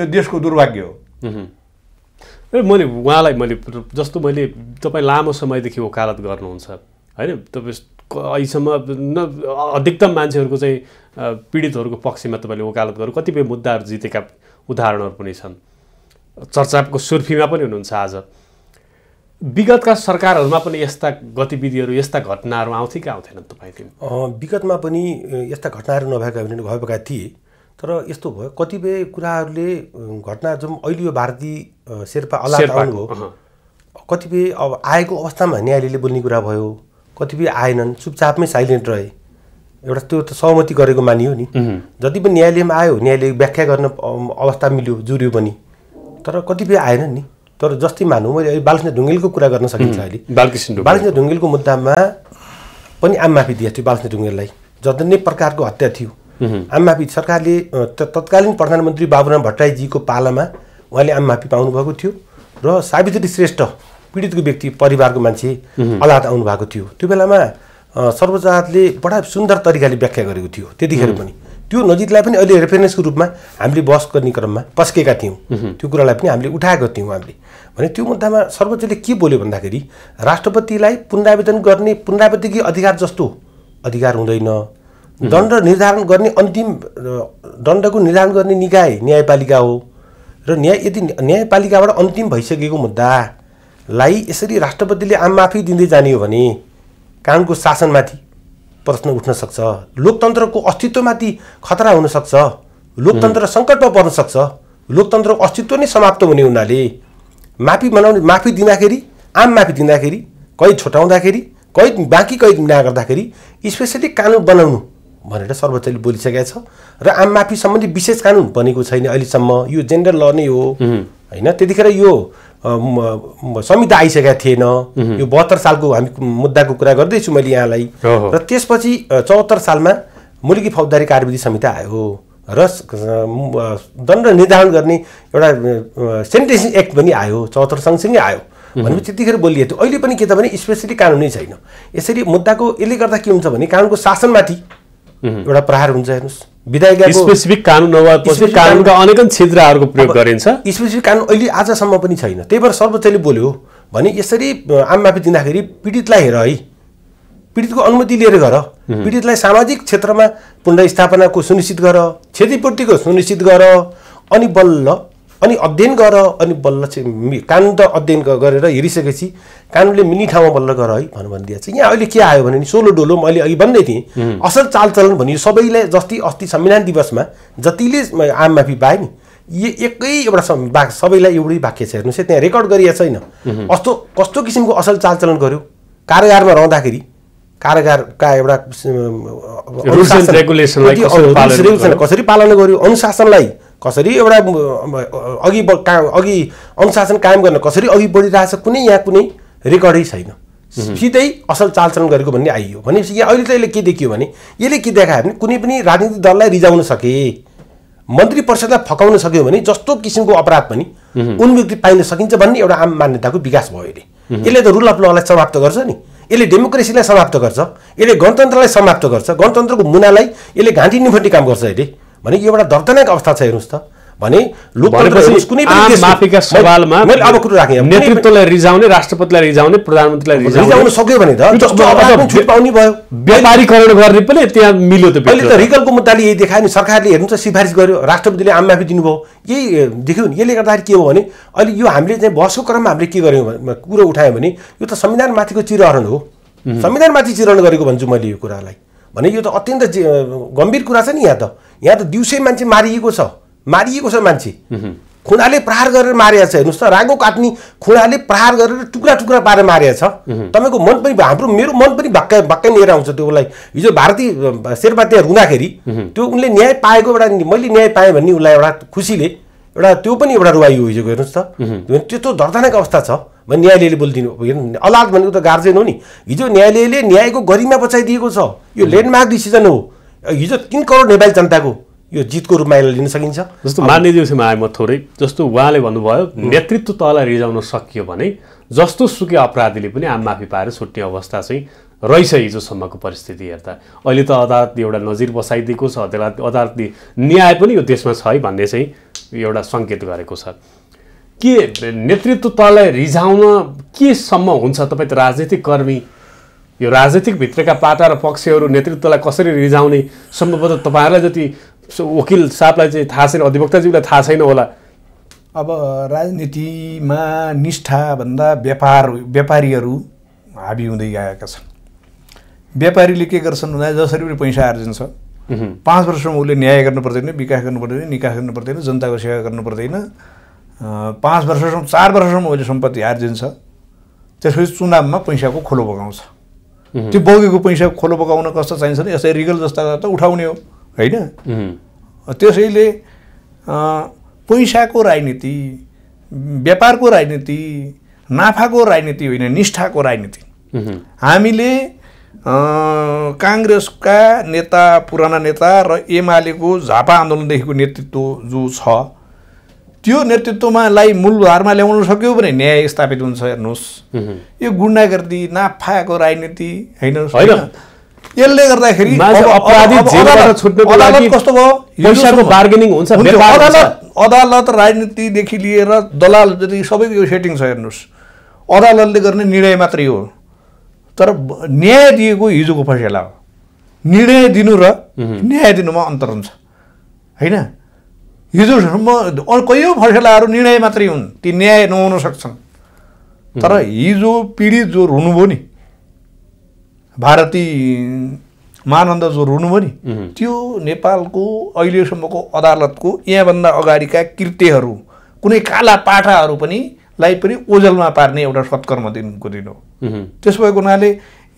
यो देशको दुर्भाग्य हो मैले उहाँलाई मैले जस्तो मैले तपाईँ लामो समयदेखि वकालत गर्नुहुन्छ होइन तपाईँ अहिलेसम्म न अधिकतम मान्छेहरूको चाहिँ पीडितहरूको पक्षमा तपाईँले वकालत गर्नु कतिपय मुद्दाहरू जितेका उदाहरणहरू पनि छन् चर्चाको सुर्फीमा पनि हुनुहुन्छ आज विगतका सरकारहरूमा पनि यस्ता गतिविधिहरू यस्ता घटनाहरू आउँथे कि आउँथेनन् तपाईँले विगतमा पनि यस्ता घटनाहरू नभएका भएका थिए तर यस्तो भयो कतिपय कुराहरूले घटना जुन अहिले यो भारतीय शेर्पा अला हो कतिपय अब आएको अवस्थामा न्यायालयले बोल्ने कुरा भयो कतिपय आएनन् चुपचापमै साइलेन्ट रहे एउटा त्यो त सहमति गरेको मानियो नि जति पनि न्यायालयमा आयो न्यायालय व्याख्या गर्न अवस्था मिल्यो जुर्यो पनि तर कतिपय आएनन् नि तर जस्तै मानौँ मैले अहिले बालकृष्ण ढुङ्गेलको कुरा गर्न सकिन्छ अहिले बालकृष्ण बालकृष्ण ढुङ्गेलको मुद्दामा पनि आम माफी दिएको थियो बालकृष्ण ढुङ्गेललाई नै प्रकारको हत्या थियो आम माफी सरकारले तत्कालीन प्रधानमन्त्री बाबुराम भट्टराईजीको पालामा उहाँले आम माफी पाउनुभएको थियो र सावित्री श्रेष्ठ पीडितको व्यक्ति परिवारको मान्छे अदालत आउनुभएको थियो त्यो बेलामा सर्वोच्च अदालतले बडा सुन्दर तरिकाले व्याख्या गरेको थियो त्यतिखेर पनि त्यो नजिकलाई पनि अहिले रेफरेन्सको रूपमा हामीले बहस गर्ने क्रममा पस्केका थियौँ त्यो कुरालाई पनि हामीले उठाएको थियौँ हामीले भने त्यो मुद्दामा सर्वोच्चले के बोल्यो भन्दाखेरि राष्ट्रपतिलाई पुनरावेदन गर्ने पुनरावेदकीय अधिकार जस्तो अधिकार हुँदैन दण्ड निर्धारण गर्ने अन्तिम दण्डको निर्धारण गर्ने निकाय न्यायपालिका हो र न्याय यदि न्यायपालिकाबाट अन्तिम भइसकेको मुद्दा लाई यसरी राष्ट्रपतिले आम माफी दिँदै जाने हो भने कानको शासनमाथि प्रश्न उठ्न सक्छ लोकतन्त्रको अस्तित्वमाथि खतरा हुनसक्छ लोकतन्त्र सङ्कटमा पर्न सक्छ लोकतन्त्रको अस्तित्व नै समाप्त हुने हुनाले माफी मनाउने माफी दिँदाखेरि आम माफी दिँदाखेरि कैद छोटाउँदाखेरि कैद बाँकी कैद गर्दाखेरि स्पेसली कानुन बनाउनु भनेर सर्वोच्चले बोलिसकेको छ र आम माफी सम्बन्धी विशेष कानुन बनेको छैन अहिलेसम्म यो जेनरल ल नै हो होइन त्यतिखेर यो संहिता आइसकेका थिएन यो बहत्तर सालको हामी मुद्दाको कुरा गर्दैछु मैले यहाँलाई र त्यसपछि चौहत्तर सालमा मुलुकी फौजदारी कार्यविधि संहिता आयो र दण्ड निर्धारण गर्ने एउटा सेनिटेसन एक्ट पनि आयो चौहत्तर सँगसँगै आयो भनेपछि त्यतिखेर बोलिएको थियो अहिले पनि के त भने स्पेसली कानुनै छैन यसरी मुद्दाको यसले गर्दा के हुन्छ भने कानुनको शासनमाथि एउटा प्रहार हुन्छ हेर्नुहोस् स्पेसिफिक कानुन कानुनका अनेकन छिद्रहरूको प्रयोग गरिन्छ स्पेसिफिक कानुन अहिले आजसम्म पनि छैन त्यही भएर सर्वोच्चले बोल्यो भने यसरी आममाफी दिँदाखेरि पीडितलाई हेर है पीडितको अनुमति लिएर गर पीडितलाई सामाजिक क्षेत्रमा पुनर्स्थापनाको सुनिश्चित गर क्षतिपूर्तिको सुनिश्चित गर अनि बल्ल अनि अध्ययन गर अनि बल्ल चाहिँ कानुन त अध्ययन गरेर हेरिसकेपछि कानुनले मिनी ठाउँमा बल्ल गर है भनेर भनिदिएको छ यहाँ अहिले के आयो भने नि सोलो डोलो मैले अघि भन्दै थिएँ असल चालचलन भनियो सबैलाई जस्तै अस्ति संविधान दिवसमा जतिले आम माफी पाए नि यो एकै एउटा वाक सबैलाई एउटै वाक्य छ हेर्नुहोस् है त्यहाँ रेकर्ड गरिएको छैन कस्तो कस्तो किसिमको असल चालचलन गर्यो कारागारमा रहँदाखेरि कारागारका एउटा कसरी पालन गर्यो अनुशासनलाई कसरी एउटा अघि अघि अनुशासन कायम गर्न कसरी अघि बढिरहेछ कुनै यहाँ कुनै रेकर्डै छैन सिधै असल चालचलन गरेको भन्ने आइयो भनेपछि यहाँ अहिले त यसले के देखियो भने यसले के देखायो भने कुनै पनि राजनीतिक दललाई रिजाउन सके मन्त्री परिषदलाई फकाउन सक्यो भने जस्तो किसिमको अपराध पनि उन्मुक्ति पाइन सकिन्छ भन्ने एउटा आम मान्यताको विकास भयो अहिले यसले त रुल अफ ललाई समाप्त गर्छ नि यसले डेमोक्रेसीलाई समाप्त गर्छ यसले गणतन्त्रलाई समाप्त गर्छ गणतन्त्रको मुनालाई यसले घाँटी निफन्टी काम गर्छ अहिले भने यो एउटा दर्दनाक अवस्था छ हेर्नुहोस् त भने मैले अब नेतृत्वलाई रिजाउने राष्ट्रपतिलाई रिजाउने प्रधानमन्त्रीलाई रिजाउन सक्यो भने त भयो व्यापारीकरण गर्ने पनि त्यहाँ मिल्यो त अहिले त रिकलको मुद्दाले यही देखायो नि सरकारले हेर्नु त सिफारिस गर्यो राष्ट्रपतिले आम माफी दिनुभयो यही देख्यो नि यसले गर्दाखेरि के हो भने अहिले यो हामीले चाहिँ बहसको क्रममा हामीले के गर्यौँ कुरो उठायौँ भने यो त संविधानमाथिको चिरहरण हो संविधानमाथि चिरहरण गरेको भन्छु मैले यो कुरालाई भने यो त अत्यन्त गम्भीर कुरा छ नि यहाँ त यहाँ त दिउँसै मान्छे मारिएको छ मारिएको छ मान्छे खुँडाले प्रहार गरेर मारेको छ हेर्नुहोस् त रागो काट्ने खुँडाले प्रहार गरेर टुक्रा टुक्रा पारेर मारिया छ तपाईँको मन पनि हाम्रो मेरो मन पनि भक्कै भक्कै लिएर आउँछ त्यो उसलाई हिजो भारतीय शेर्पा त्यहाँ रुँदाखेरि त्यो उनले न्याय पाएको एउटा मैले न्याय पाएँ भन्ने उसलाई एउटा खुसीले एउटा त्यो पनि एउटा रुवाइयो हिजोको हेर्नुहोस् त त्यस्तो दर्दनाको अवस्था छ भने न्यायालयले बोलिदिनु अलाद भनेको त गार्जेन हो नि हिजो न्यायालयले न्यायको गरिमा बचाइदिएको छ यो ल्यान्डमार्क डिसिजन हो हिजो तिन करोड नेपाली जनताको यो जितको रूपमा यसलाई लिन सकिन्छ जस्तो मान्य दिवसमा आए म थोरै जस्तो उहाँले भन्नुभयो नेतृत्व तहलाई रिजाउन सकियो भने जस्तो सुकै अपराधीले पनि आम माफी पाएर छुट्ने अवस्था चाहिँ रहेछ हिजोसम्मको परिस्थिति हेर्दा अहिले त अदालतले एउटा नजिर बसाइदिएको छ अदालत अदालतले न्याय पनि यो देशमा छ है भन्ने चाहिँ एउटा सङ्केत गरेको छ के नेतृत्व तहलाई रिझाउन केसम्म हुन्छ तपाईँ त राजनीतिक कर्मी यो राजनीतिक भित्रका पाटा र पक्षहरू नेतृत्वलाई कसरी रिझाउने सम्भवतः तपाईँहरूलाई जति वकिल साहबलाई चाहिँ थाहा छैन अधिवक्ताज्यूलाई थाहा छैन होला अब राजनीतिमा निष्ठाभन्दा व्यापार व्यापारीहरू हाबी हुँदै गएका छन् व्यापारीले के गर्छन् भन्दा जसरी पनि पैसा आर्जन छ पाँच वर्षमा उसले न्याय गर्नु पर्दैन विकास गर्नु पर्दैन निकास गर्नु पर्दैन जनताको सेवा गर्नु पर्दैन पाँच वर्षसम्म चार वर्षसम्म उसले सम्पत्ति आर्जन छ त्यसपछि चुनावमा पैसाको खोलो बगाउँछ त्यो बगेको पैसा खोलो पकाउन कस्तो चाहिन्छ नि यसरी रिगल जस्ता त उठाउने हो होइन त्यसैले पैसाको राजनीति व्यापारको राजनीति नाफाको राजनीति होइन निष्ठाको राजनीति हामीले काङ्ग्रेसका नेता पुराना नेता र एमालेको झापा आन्दोलनदेखिको नेतृत्व जो छ त्यो नेतृत्वमालाई मूलधारमा ल्याउन सक्यो भने न्याय स्थापित हुन्छ हेर्नुहोस् यो गुन्डागर्दी नाफाको राजनीति होइन यसले गर्दाखेरि कस्तो भयो बार्गेनिङ हुन्छ अदालत राजनीतिदेखि लिएर दलाल जति सबैको यो सेटिङ छ हेर्नुहोस् अदालतले गर्ने निर्णय मात्रै हो तर न्याय दिएको हिजोको फैसला हो निर्णय दिनु र न्याय दिनुमा अन्तर हुन्छ होइन हिजोसम्म कैयौँ फर्सेलाहरू निर्णय मात्रै हुन् ती न्याय नहुन सक्छन् तर हिजो पीडित जो हुनुभयो नि भारतीय महानन्द जो हुनुभयो नि त्यो नेपालको अहिलेसम्मको अदालतको यहाँभन्दा अगाडिका कृत्यहरू कुनै काला पाठाहरू पनि लाई पनि ओजलमा पार्ने एउटा सत्कर्म दिनको दिन हो त्यस भएको हुनाले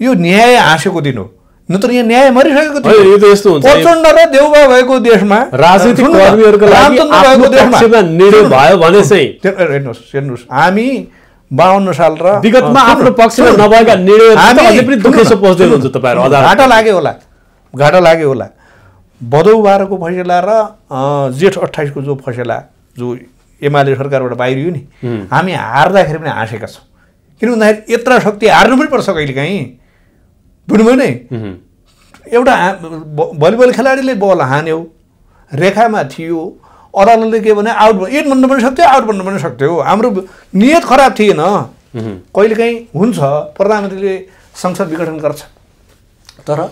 यो न्याय हाँसेको दिन हो नत्र यहाँ न्याय मरिसकेको थियो यो यस्तो हुन्छ प्रचण्ड र देउबा भएको देशमा राजनीतिक कर्मीहरूको लागि आफ्नो पक्षमा निर्णय भयो भने चाहिँ हेर्नुहोस् हेर्नुहोस् हामी बाहन्न साल र विगतमा आफ्नो पक्षमा नभएका निर्णय अझै पनि दुखेसो हुन्छ तपाईहरु तपाईँहरू घाटा लाग्यो होला घाटा लाग्यो होला भदौ बाह्रको फैसला र जेठ अठाइसको जो फैसला जो एमाले सरकारबाट बाहिरियो नि हामी हार्दाखेरि पनि हाँसेका छौँ किन भन्दाखेरि यत्र शक्ति हार्नु पनि पर्छ कहिलेकाहीँ बुझ्नुभयो नि एउटा भलिबल खेलाडीले बल हान्यो रेखामा थियो अदालतले के भने आउट इन भन्नु पनि सक्थ्यो आउट भन्नु पनि सक्थ्यो हाम्रो नियत खराब थिएन कहिलेकाहीँ हुन्छ प्रधानमन्त्रीले संसद विघटन गर्छ तर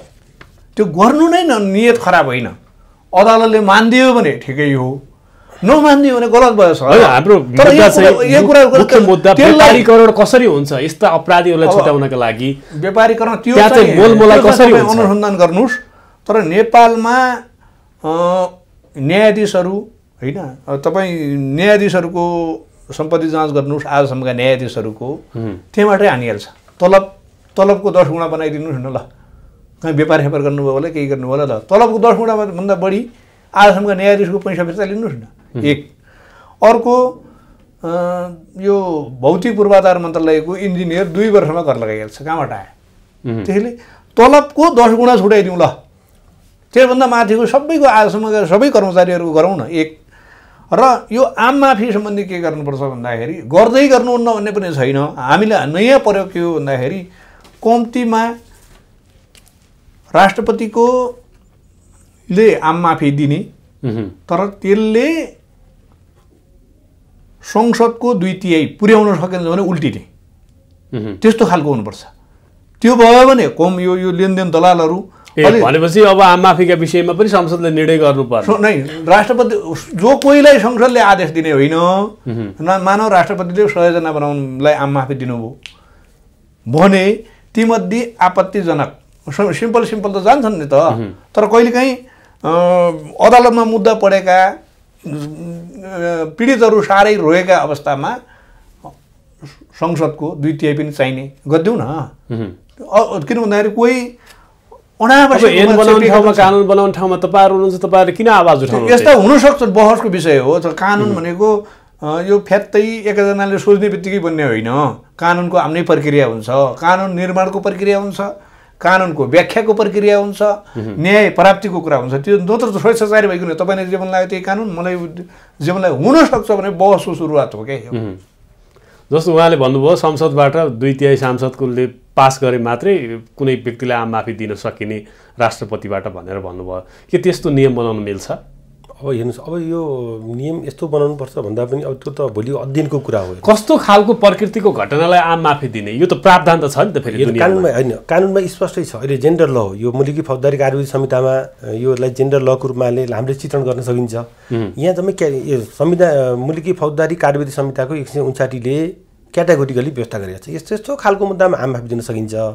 त्यो गर्नु नै न नियत खराब होइन अदालतले मानिदियो भने ठिकै हो नमान्ने भने गलत भयो सर हाम्रो व्यापारीकरण कसरी हुन्छ यस्ता अपराधीहरूलाई छुट्याउनका लागि व्यापारीकरण त्यो चाहिँ कसरी अनुसन्धान गर्नुहोस् तर नेपालमा न्यायाधीशहरू होइन तपाईँ न्यायाधीशहरूको सम्पत्ति जाँच गर्नुहोस् आजसम्मका न्यायाधीशहरूको त्यहाँबाटै हानिहाल्छ तलब तलबको दस गुणा बनाइदिनुहोस् न ल कहीँ व्यापार स्यापार गर्नुभयो होला केही गर्नुभयो होला ल तलबको दस गुणा बढी आजसम्मका न्यायाधीशको पैसा फिर्ता लिनुहोस् न एक अर्को यो भौतिक पूर्वाधार मन्त्रालयको इन्जिनियर दुई वर्षमा घर लगाइहाल्छ कहाँबाट आयो त्यसैले तलबको दस गुणा छुट्याइदिउँ ल त्यसभन्दा माथिको सबैको आजसम्म गएर सबै कर्मचारीहरूको गरौँ न एक र यो आम माफी सम्बन्धी के गर्नुपर्छ भन्दाखेरि गर्दै गर्नुहुन्न भन्ने पनि छैन हामीले नयाँ प्रयोग के हो भन्दाखेरि कम्तीमा राष्ट्रपतिको ले आम माफी दिने तर त्यसले संसदको दुई तिहाई पुर्याउन सकेन भने उल्टिने त्यस्तो खालको हुनुपर्छ त्यो भयो भने कम यो यो लेनदेन दलालहरू भनेपछि अब आम माफीका विषयमा पनि संसदले निर्णय गर्नुपर्छ नै राष्ट्रपति जो कोहीलाई संसदले आदेश दिने होइन मानव राष्ट्रपतिले सयजना बनाउनुलाई आम माफी दिनुभयो भने तीमध्ये आपत्तिजनक सिम्पल सिम्पल त जान्छन् नि त तर कहिलेकाहीँ अदालतमा मुद्दा परेका पीडितहरू साह्रै रोएका अवस्थामा संसदको दुई तिहाई पनि चाहिने गरिदिउँ न किन भन्दाखेरि कोही कानुन बनाउने ठाउँमा तपाईँहरू हुनुहुन्छ तपाईँहरूले किन आवाज उठाउनु यस्ता हुनसक्छ बहसको विषय हो तर कानुन भनेको यो फ्यात्तै एकजनाले सोच्ने बित्तिकै बन्ने होइन कानुनको आफ्नै प्रक्रिया हुन्छ कानुन निर्माणको प्रक्रिया हुन्छ कानुनको व्याख्याको प्रक्रिया हुन्छ न्याय प्राप्तिको कुरा हुन्छ त्यो नत्र छोइसारी सचारी भइकन तपाईँले जीवन लाग्यो त्यही कानुन मलाई जीवनलाई हुनसक्छ भने बहसको सुरुवात हो क्या जस्तो उहाँले भन्नुभयो संसदबाट दुई तिहाई सांसदकोले पास गरे मात्रै कुनै व्यक्तिलाई आम माफी दिन सकिने राष्ट्रपतिबाट भनेर भन्नुभयो के त्यस्तो नियम बनाउनु मिल्छ अब हेर्नुहोस् अब यो नियम यस्तो बनाउनु पर्छ भन्दा पनि अब त्यो त भोलि अध्ययनको कुरा हो कस्तो खालको प्रकृतिको घटनालाई आम माफी दिने यो त प्रावधान त छ नि त फेरि कानुनमा होइन कानुनमा स्पष्टै छ अहिले जेन्डर ल हो यो मुलुकी फौजदारी कार्यविधि संहितामा योलाई जेन्डर लको रूपमा हामीले चित्रण गर्न सकिन्छ यहाँ जम्मै यो संविधान मुलुकी फौजदारी कार्यविधि संहिताको एक सय उन्साठीले क्याटागोरिकली व्यवस्था गरेको छ यस्तो यस्तो खालको मुद्दामा आम माफी दिन सकिन्छ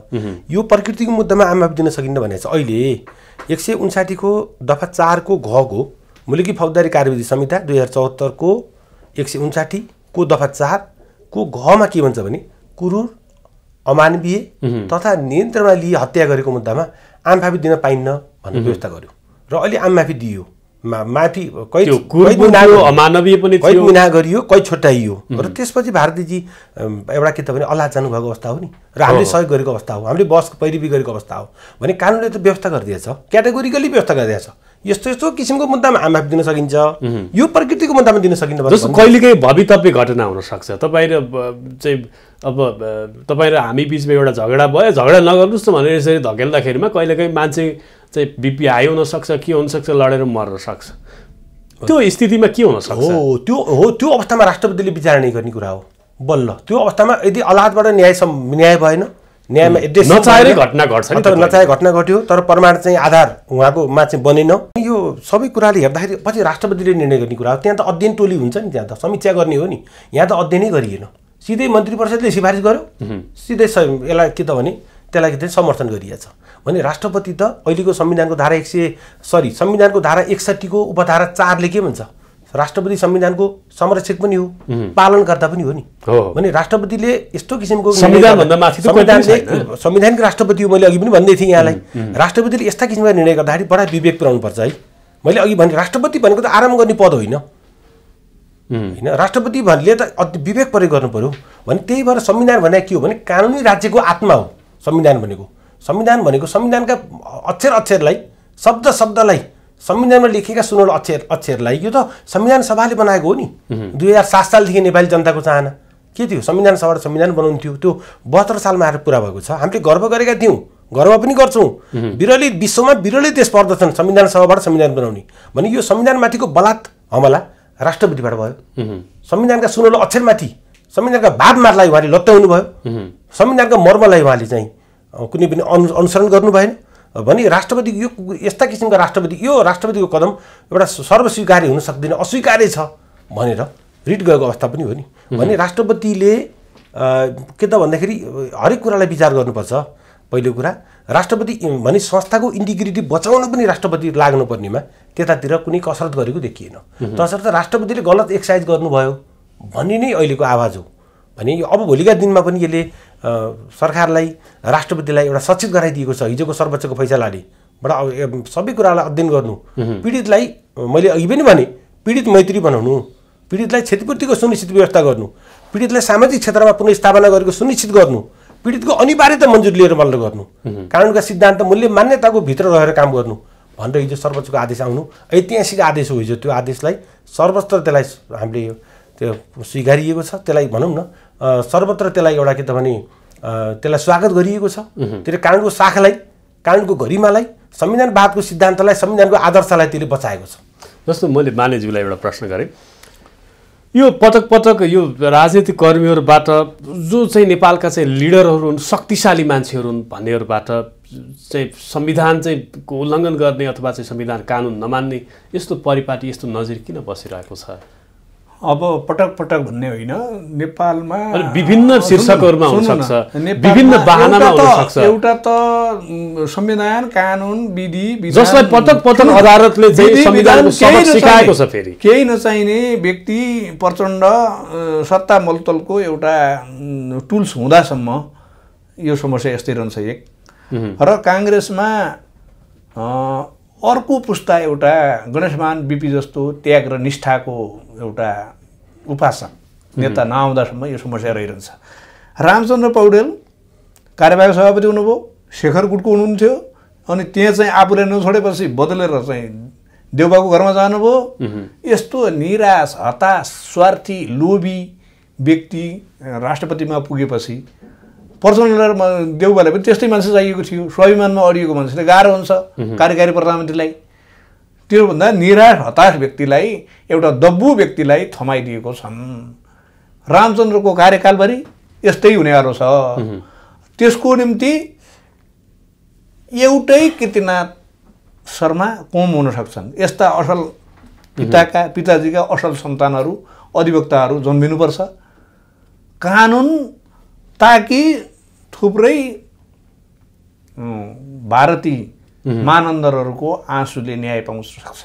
यो प्रकृतिको मुद्दामा आम माफी दिन सकिन्न भनेको छ अहिले एक सय उन्साठीको दफा चारको घको मुलुकी फौजदारी कार्यविधि संहिता दुई हजार चौहत्तरको एक सय उन्साठी को दफा चार को घमा के भन्छ भने कुरूर अमानवीय तथा नियन्त्रणमा लिए हत्या गरेको मुद्दामा आममाफी दिन पाइन्न भन्ने व्यवस्था गर्यो र अहिले आममाफी दियो माफी कैद मुना गरियो कैद छुट्याइयो र त्यसपछि भारतीयजी एउटा के त भने अल्लाह जानुभएको अवस्था हो नि र हामीले सहयोग गरेको अवस्था हो हामीले बस पैरिवी गरेको अवस्था हो भने कानुनले त व्यवस्था गरिदिएछ क्याटेगोरिकली व्यवस्था गरिदिएछ यस्तो यस्तो किसिमको मुद्दामा आमाफ दिन सकिन्छ यो प्रकृतिको मुद्दामा दिन सकिन्छ जस्तो कहिलेकाहीँ भवितव्य घटना हुनसक्छ तपाईँ र चाहिँ अब तपाईँ र हामी बिचमा एउटा झगडा भयो झगडा नगर्नुहोस् न भनेर यसरी धकेल्दाखेरिमा कहिलेकाहीँ मान्छे चाहिँ बिपी हाई हुनसक्छ के हुनसक्छ लडेर मर्न सक्छ त्यो स्थितिमा के हुनसक्छ हो त्यो हो त्यो अवस्थामा राष्ट्रपतिले विचारणा गर्ने कुरा हो बल्ल त्यो अवस्थामा यदि अदालतबाट न्याय न्याय भएन न्यायमा नचाहेरै घटना घट्छ नि नचाहे घटना घट्यो तर प्रमाण चाहिँ आधार उहाँकोमा चाहिँ बनेन यो सबै कुराले हेर्दाखेरि पछि राष्ट्रपतिले निर्णय गर्ने कुरा हो त्यहाँ त अध्ययन टोली हुन्छ नि त्यहाँ त समीक्षा गर्ने हो नि यहाँ त अध्ययनै गरिएन सिधै मन्त्री परिषदले सिफारिस गर्यो सिधै यसलाई के त भने त्यसलाई चाहिँ समर्थन गरिएछ भने राष्ट्रपति त अहिलेको संविधानको धारा एक सय सरी संविधानको धारा एकसट्ठीको उपधारा चारले के भन्छ राष्ट्रपति संविधानको संरक्षक पनि हो पालनकर्ता पनि हो नि भने राष्ट्रपतिले यस्तो किसिमको संविधानले संविधानको राष्ट्रपति हो मैले अघि पनि भन्दै थिएँ यहाँलाई राष्ट्रपतिले यस्ता किसिमका निर्णय गर्दाखेरि बडा विवेक पुऱ्याउनुपर्छ है मैले अघि भने राष्ट्रपति भनेको त आराम गर्ने पद होइन होइन राष्ट्रपति भन्ने त अति विवेक प्रयोग गर्नु पऱ्यो भने त्यही भएर संविधान भनेको के हो भने कानुनी राज्यको आत्मा हो संविधान भनेको संविधान भनेको संविधानका अक्षर अक्षरलाई शब्द शब्दलाई संविधानमा लेखेका सुनौलो अक्षर अक्षरलाई यो त संविधान सभाले बनाएको हो नि दुई हजार सात सालदेखि नेपाली जनताको चाहना के थियो संविधान सभा संविधान बनाउनु थियो त्यो बहत्तर सालमा आएर पुरा भएको छ हामीले गर्व गरेका थियौँ गर्व पनि गर्छौँ विरलै विश्वमा विरलै देश पर्दछन् संविधान सभाबाट संविधान बनाउने भने यो संविधानमाथिको बलात् हमला राष्ट्रपतिबाट भयो संविधानका सुनौलो अक्षरमाथि संविधानका भावमालाई उहाँले लत्याउनु भयो संविधानका मर्मलाई उहाँले चाहिँ कुनै पनि अनु अनुसरण गर्नु भएन भने राष्ट्रपति यो यस्ता किसिमका राष्ट्रपति यो राष्ट्रपतिको कदम एउटा सर्वस्वीकार्य हुन सक्दैन अस्वीकार्य छ भनेर रिट गएको अवस्था पनि हो नि भने राष्ट्रपतिले के त भन्दाखेरि हरेक कुरालाई विचार गर्नुपर्छ पहिलो कुरा राष्ट्रपति भने संस्थाको इन्टिग्रिटी बचाउन पनि राष्ट्रपति लाग्नुपर्नेमा त्यतातिर कुनै कसरत गरेको देखिएन तसर्थ राष्ट्रपतिले गलत एक्सर्साइज गर्नुभयो भन्ने नै अहिलेको आवाज हो भने यो अब भोलिका दिनमा पनि यसले सरकारलाई राष्ट्रपतिलाई एउटा सचेत गराइदिएको छ हिजोको सर्वोच्चको फैसलाले बडा सबै कुरालाई अध्ययन गर्नु पीडितलाई मैले अघि पनि भने पीडित मैत्री बनाउनु पीडितलाई क्षतिपूर्तिको सुनिश्चित व्यवस्था गर्नु पीडितलाई सामाजिक क्षेत्रमा पुनस्थापना गरेको सुनिश्चित गर्नु पीडितको अनिवार्यता मन्जुर लिएर मल्ल गर्नु कानुनका सिद्धान्त मूल्य मान्यताको भित्र रहेर काम गर्नु भनेर हिजो सर्वोच्चको आदेश आउनु ऐतिहासिक आदेश हो हिजो त्यो आदेशलाई सर्वत्र त्यसलाई हामीले त्यो स्वीकारिएको छ त्यसलाई भनौँ न सर्वत्र त्यसलाई एउटा के त भने त्यसलाई स्वागत गरिएको छ त्यसले कानुनको शाखालाई कानुनको गरिमालाई संविधानवादको सिद्धान्तलाई संविधानको आदर्शलाई त्यसले बचाएको छ जस्तो मैले मानेज्यूलाई एउटा प्रश्न गरेँ यो पटक पटक यो राजनीतिक कर्मीहरूबाट जो चाहिँ नेपालका चाहिँ लिडरहरू हुन् शक्तिशाली मान्छेहरू हुन् भन्नेहरूबाट चाहिँ संविधान चाहिँ को उल्लङ्घन गर्ने अथवा चाहिँ संविधान कानुन नमान्ने यस्तो परिपाटी यस्तो नजिर किन बसिरहेको छ अब पटक पटक भन्ने होइन नेपालमा विभिन्न शीर्षकहरूमा सक्छ विभिन्न बाहनामा सक्छ एउटा त संविधान कानुन विधि जसलाई पटक पटक अदालतले सिकाएको छ फेरि केही नचाहिने व्यक्ति प्रचण्ड सत्ता मलतलको एउटा टुल्स हुँदासम्म यो समस्या यस्तै रहन्छ एक र काङ्ग्रेसमा अर्को पुस्ता एउटा गणेशमान बिपी जस्तो त्याग र निष्ठाको एउटा उपासना नेता नआउँदासम्म यो समस्या रहिरहन्छ रामचन्द्र पौडेल कार्यवाहक सभापति हुनुभयो शेखर गुटको हुनुहुन्थ्यो अनि त्यहाँ चाहिँ आफूले नछोडेपछि बदलेर चाहिँ देउबाको घरमा जानुभयो यस्तो निराश हताश स्वार्थी लोभी व्यक्ति राष्ट्रपतिमा पुगेपछि पर्सनल देउबालाई पनि त्यस्तै मान्छे चाहिएको थियो स्वाभिमानमा अडिएको मान्छेले गाह्रो हुन्छ कार्यकारी प्रधानमन्त्रीलाई त्योभन्दा निराश हताश व्यक्तिलाई एउटा दब्बु व्यक्तिलाई थमाइदिएको छन् रामचन्द्रको कार्यकालभरि यस्तै हुनेवारो छ त्यसको निम्ति एउटै कृतिनाथ शर्मा कम हुन सक्छन् यस्ता असल पिताका पिताजीका असल सन्तानहरू अधिवक्ताहरू जन्मिनुपर्छ कानुन ताकि थुप्रै भारतीय Mhm. मानन्दरहरूको आँसुले न्याय पाउन सक्छ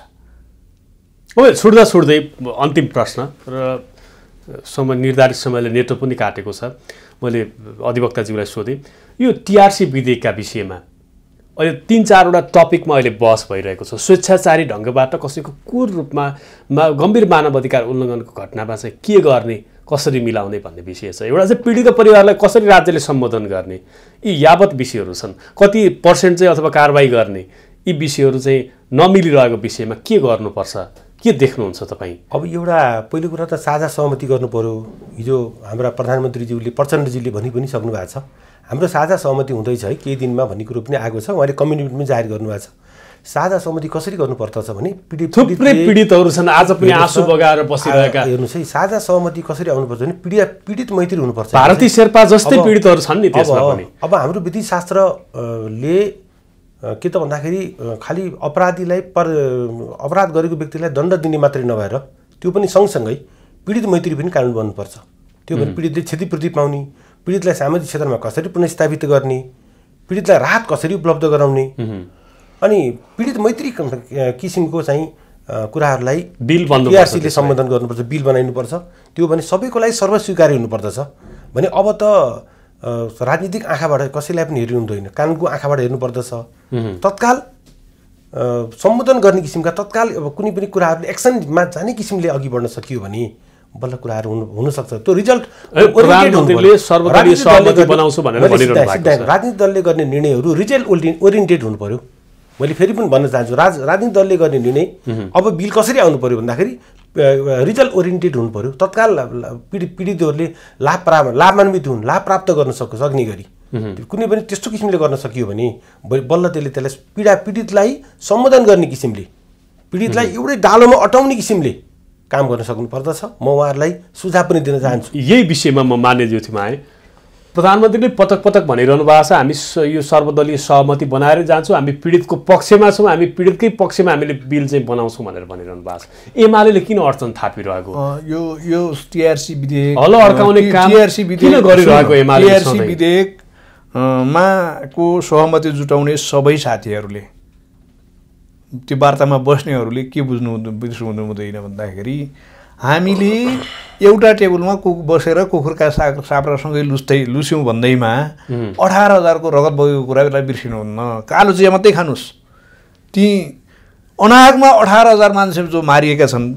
ओके छुट्दा छुट्दै अन्तिम प्रश्न र समय निर्धारित समयले नेटो पनि काटेको छ मैले अधिवक्ताज्यूलाई सोधेँ यो टिआरसी विधेयकका विषयमा अहिले तिन चारवटा टपिकमा अहिले बहस भइरहेको छ स्वेच्छाचारी ढङ्गबाट कसैको कुर रूपमा मा गम्भीर मानव अधिकार उल्लङ्घनको घटनामा चाहिँ के गर्ने कसरी मिलाउने भन्ने विषय छ एउटा चाहिँ पीडित परिवारलाई कसरी राज्यले सम्बोधन गर्ने यी यावत विषयहरू छन् कति पर्सेन्ट चाहिँ अथवा कारवाही गर्ने यी विषयहरू चाहिँ नमिलिरहेको विषयमा के गर्नुपर्छ के देख्नुहुन्छ तपाईँ अब एउटा पहिलो कुरा त साझा सहमति गर्नु पऱ्यो हिजो हाम्रा प्रधानमन्त्रीज्यूले प्रचण्डज्यूले भनि पनि सक्नु भएको छ हाम्रो साझा सहमति हुँदैछ है केही दिनमा भन्ने कुरो पनि आएको छ उहाँले कमिटमेन्ट पनि जाहेर गर्नुभएको छ साझा सहमति कसरी गर्नुपर्दछ भने पीडित थुप्रै पीडितहरू छन् आज पनि आँसु बगाएर बसिरहेका हेर्नुहोस् है साझा सहमति कसरी आउनुपर्छ भने पीडित पीडित मैत्री हुनुपर्छ भारतीय शेर्पा जस्तै पीडितहरू छन् नि अब हाम्रो विधि शास्त्रले के त भन्दाखेरि खालि अपराधीलाई पर अपराध गरेको व्यक्तिलाई दण्ड दिने मात्रै नभएर त्यो पनि सँगसँगै पीडित मैत्री पनि कानुन बन्नुपर्छ त्यो पनि पीडितले क्षतिपूर्ति पाउने पीडितलाई सामाजिक क्षेत्रमा कसरी पुनस्थापित गर्ने पीडितलाई राहत कसरी उपलब्ध गराउने अनि पीडित मैत्री किसिमको चाहिँ कुराहरूलाई बिल पिआरसीले सम्बोधन गर्नुपर्छ बिल बनाइनुपर्छ त्यो भने सबैको लागि सर्वस्वीकार्य हुनुपर्दछ भने अब त राजनीतिक आँखाबाट कसैलाई पनि हेर्नु हुँदैन कानुनको आँखाबाट हेर्नुपर्दछ तत्काल सम्बोधन गर्ने किसिमका तत्काल अब कुनै पनि कुराहरू एक्सनमा जाने किसिमले अघि बढ्न सकियो भने बल्ल कुराहरू हुनु हुनसक्छ त्यो रिजल्ट राजनीतिक दलले गर्ने निर्णयहरू रिजल्ट ओरिएन्टेड हुनु पर्यो मैले फेरि पनि भन्न चाहन्छु राज राजनीतिक दलले गर्ने निर्णय अब बिल कसरी आउनु पऱ्यो भन्दाखेरि रिजल्ट ओरिएन्टेड हुनु पऱ्यो तत्काल पीडित पीडितहरूले लाभ प्रा लाभान्वित हुन् लाभ प्राप्त गर्न सक् सक्ने गरी कुनै पनि त्यस्तो किसिमले गर्न सकियो भने बल्ल त्यसले त्यसलाई पीडा पीडितलाई सम्बोधन गर्ने किसिमले पीडितलाई एउटै डालोमा अटाउने किसिमले काम गर्न सक्नुपर्दछ म उहाँहरूलाई सुझाव पनि दिन चाहन्छु यही विषयमा म मान्यज्यूमा आएँ प्रधानमन्त्रीले पटक पटक भनिरहनु भएको छ हामी यो सर्वदलीय सहमति बनाएर जान्छौँ हामी पीडितको पक्षमा छौँ हामी पीडितकै पक्षमा हामीले बिल चाहिँ बनाउँछौँ भनेर भनिरहनु भएको छ एमाले किन अडचन थापिरहेको यो यो टिआरसी विधेयक हलो अड्काउने टिआरसी विधेयक गरिरहेको टिआरसी विधेयकमा को सहमति जुटाउने सबै साथीहरूले त्यो वार्तामा बस्नेहरूले के बुझ्नु बुझ्नु हुँदैन भन्दाखेरि हामीले एउटा टेबलमा कुक बसेर कुकुरका साग साप्रासँगै लुच्दै लुस्यौँ भन्दैमा अठार हजारको रगत बगेको कुरा कुरालाई बिर्सिनुहुन्न कालो चिया मात्रै खानुहोस् ती अनागमा अठार हजार मान्छे जो मारिएका छन्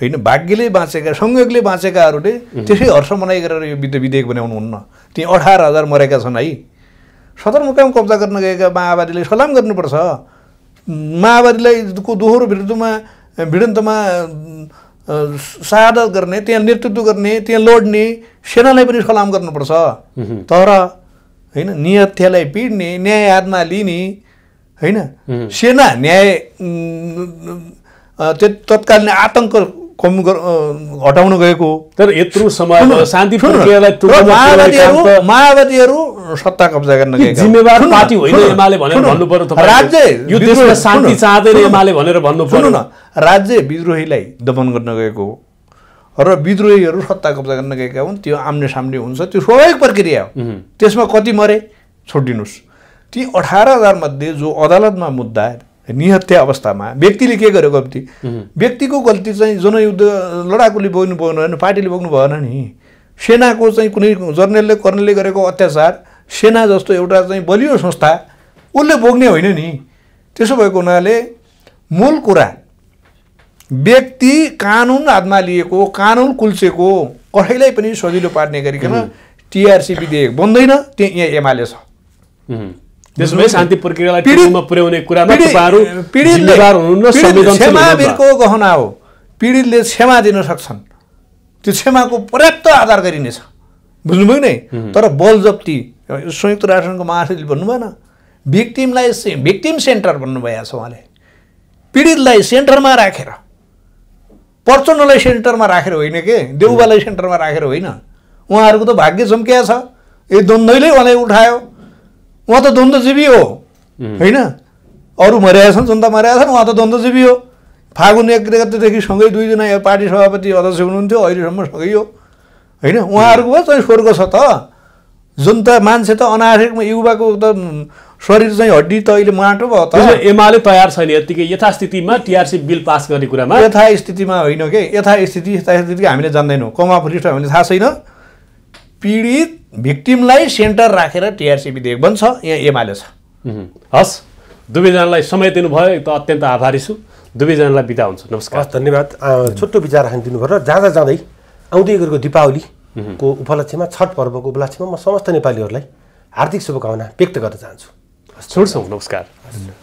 होइन भाग्यले बाँचेका संयोगले बाँचेकाहरूले त्यसै हर्ष मनाइ गरेर यो विधि विधेयक बनाउनुहुन्न ती अठार हजार मरेका छन् है सदरमुकाम कब्जा गर्न गएका माओवादीले सलाम गर्नुपर्छ माओवादीलाई को दोहोरो विरुद्धमा भिडन्तमा सहादत गर्ने त्यहाँ नेतृत्व गर्ने त्यहाँ लोड्ने सेनालाई पनि सलाम गर्नुपर्छ तर होइन नियथ्यालाई पिड्ने न्याय हातमा लिने होइन सेना न्याय त्यो तत्कालीन आतङ्क कम हटाउन गएको तर यत्रो समय शान्ति माओवादीहरू माओवादीहरू सत्ता कब्जा गर्न जिम्मेवार पार्टी होइन एमाले भनेर भन्नु पर्यो राज्य यो देशमा शान्ति चाहँदैन एमाले भनेर भन्नु पर्यो न राज्य विद्रोहीलाई दमन गर्न गएको हो र विद्रोहीहरू सत्ता कब्जा गर्न गएका हुन् त्यो आम्ने सामने हुन्छ त्यो स्वाभाविक प्रक्रिया हो त्यसमा कति मरे छोडिदिनुहोस् ती अठार हजारमध्ये जो अदालतमा मुद्दा निहत्या अवस्थामा व्यक्तिले के गर्यो गल्ती व्यक्तिको गल्ती चाहिँ जनयुद्ध लडाकुले बोक्नु भएन भएन पार्टीले बोक्नु भएन नि सेनाको चाहिँ कुनै जर्नेलले कर्नलले गरेको अत्याचार सेना जस्तो एउटा चाहिँ बलियो संस्था उसले बोक्ने होइन नि त्यसो भएको हुनाले मूल कुरा व्यक्ति कानुन हातमा लिएको कानुन कुल्चेको कसैलाई पनि सजिलो पार्ने गरिकन टिआरसी विधेयक बन्दैन त्यहाँ यहाँ एमाले छ त्यसमै शान्ति प्रक्रियालाई पुर्याउने कुरामा तपाईँहरू जिम्मेवार गहना हो पीडितले क्षमा दिन सक्छन् त्यो क्षमाको पर्याप्त आधार गरिनेछ बुझ्नुभयो नै तर बल जप्ती संयुक्त राष्ट्रसङ्घको महासचिव भन्नु भएन भिक्टिमलाई भिक्टिम सेन्टर भन्नुभएको छ उहाँले पीडितलाई सेन्टरमा राखेर प्रचण्डलाई सेन्टरमा राखेर होइन के देउबालाई सेन्टरमा राखेर होइन उहाँहरूको त भाग्य चम्किया छ यो द्वन्द्वैले उहाँलाई उठायो उहाँ त द्वन्द्वजीवी हो होइन अरू मर्याएका छन् जनता मर्याएका छन् उहाँ त द्वन्द्वजीवी हो फागुन एक गतेदेखि सँगै दुईजना पार्टी सभापति अध्यक्ष हुनुहुन्थ्यो अहिलेसम्म सँगै हो होइन उहाँहरूको चाहिँ स्वर्ग छ त जनता मान्छे त अनासेकमा युवाको त शरीर चाहिँ हड्डी त अहिले माटो भयो त एमाले तयार छैन यतिकै यथास्थितिमा टिआरसी बिल पास गर्ने कुरामा यथास्थितिमा होइन के यथास्थिति यथास्थिति हामीले जान्दैनौँ कमा फुलिस्ट हामीले थाहा छैन पीडित भिक्टिमलाई सेन्टर राखेर टिआरसिपी दिएको पनि छ यहाँ एमाले छ हस् दुवैजनालाई समय दिनुभयो त अत्यन्त आभारी छु दुवैजनालाई बिदा हुन्छ नमस्कार हस् धन्यवाद छोटो विचार राखिदिनु भयो र जाँदा जाँदै आउँदै गरेको दिपावलीको उपलक्ष्यमा छठ पर्वको उपलक्ष्यमा म समस्त नेपालीहरूलाई हार्दिक शुभकामना व्यक्त गर्न चाहन्छु छोड्छौँ नमस्कार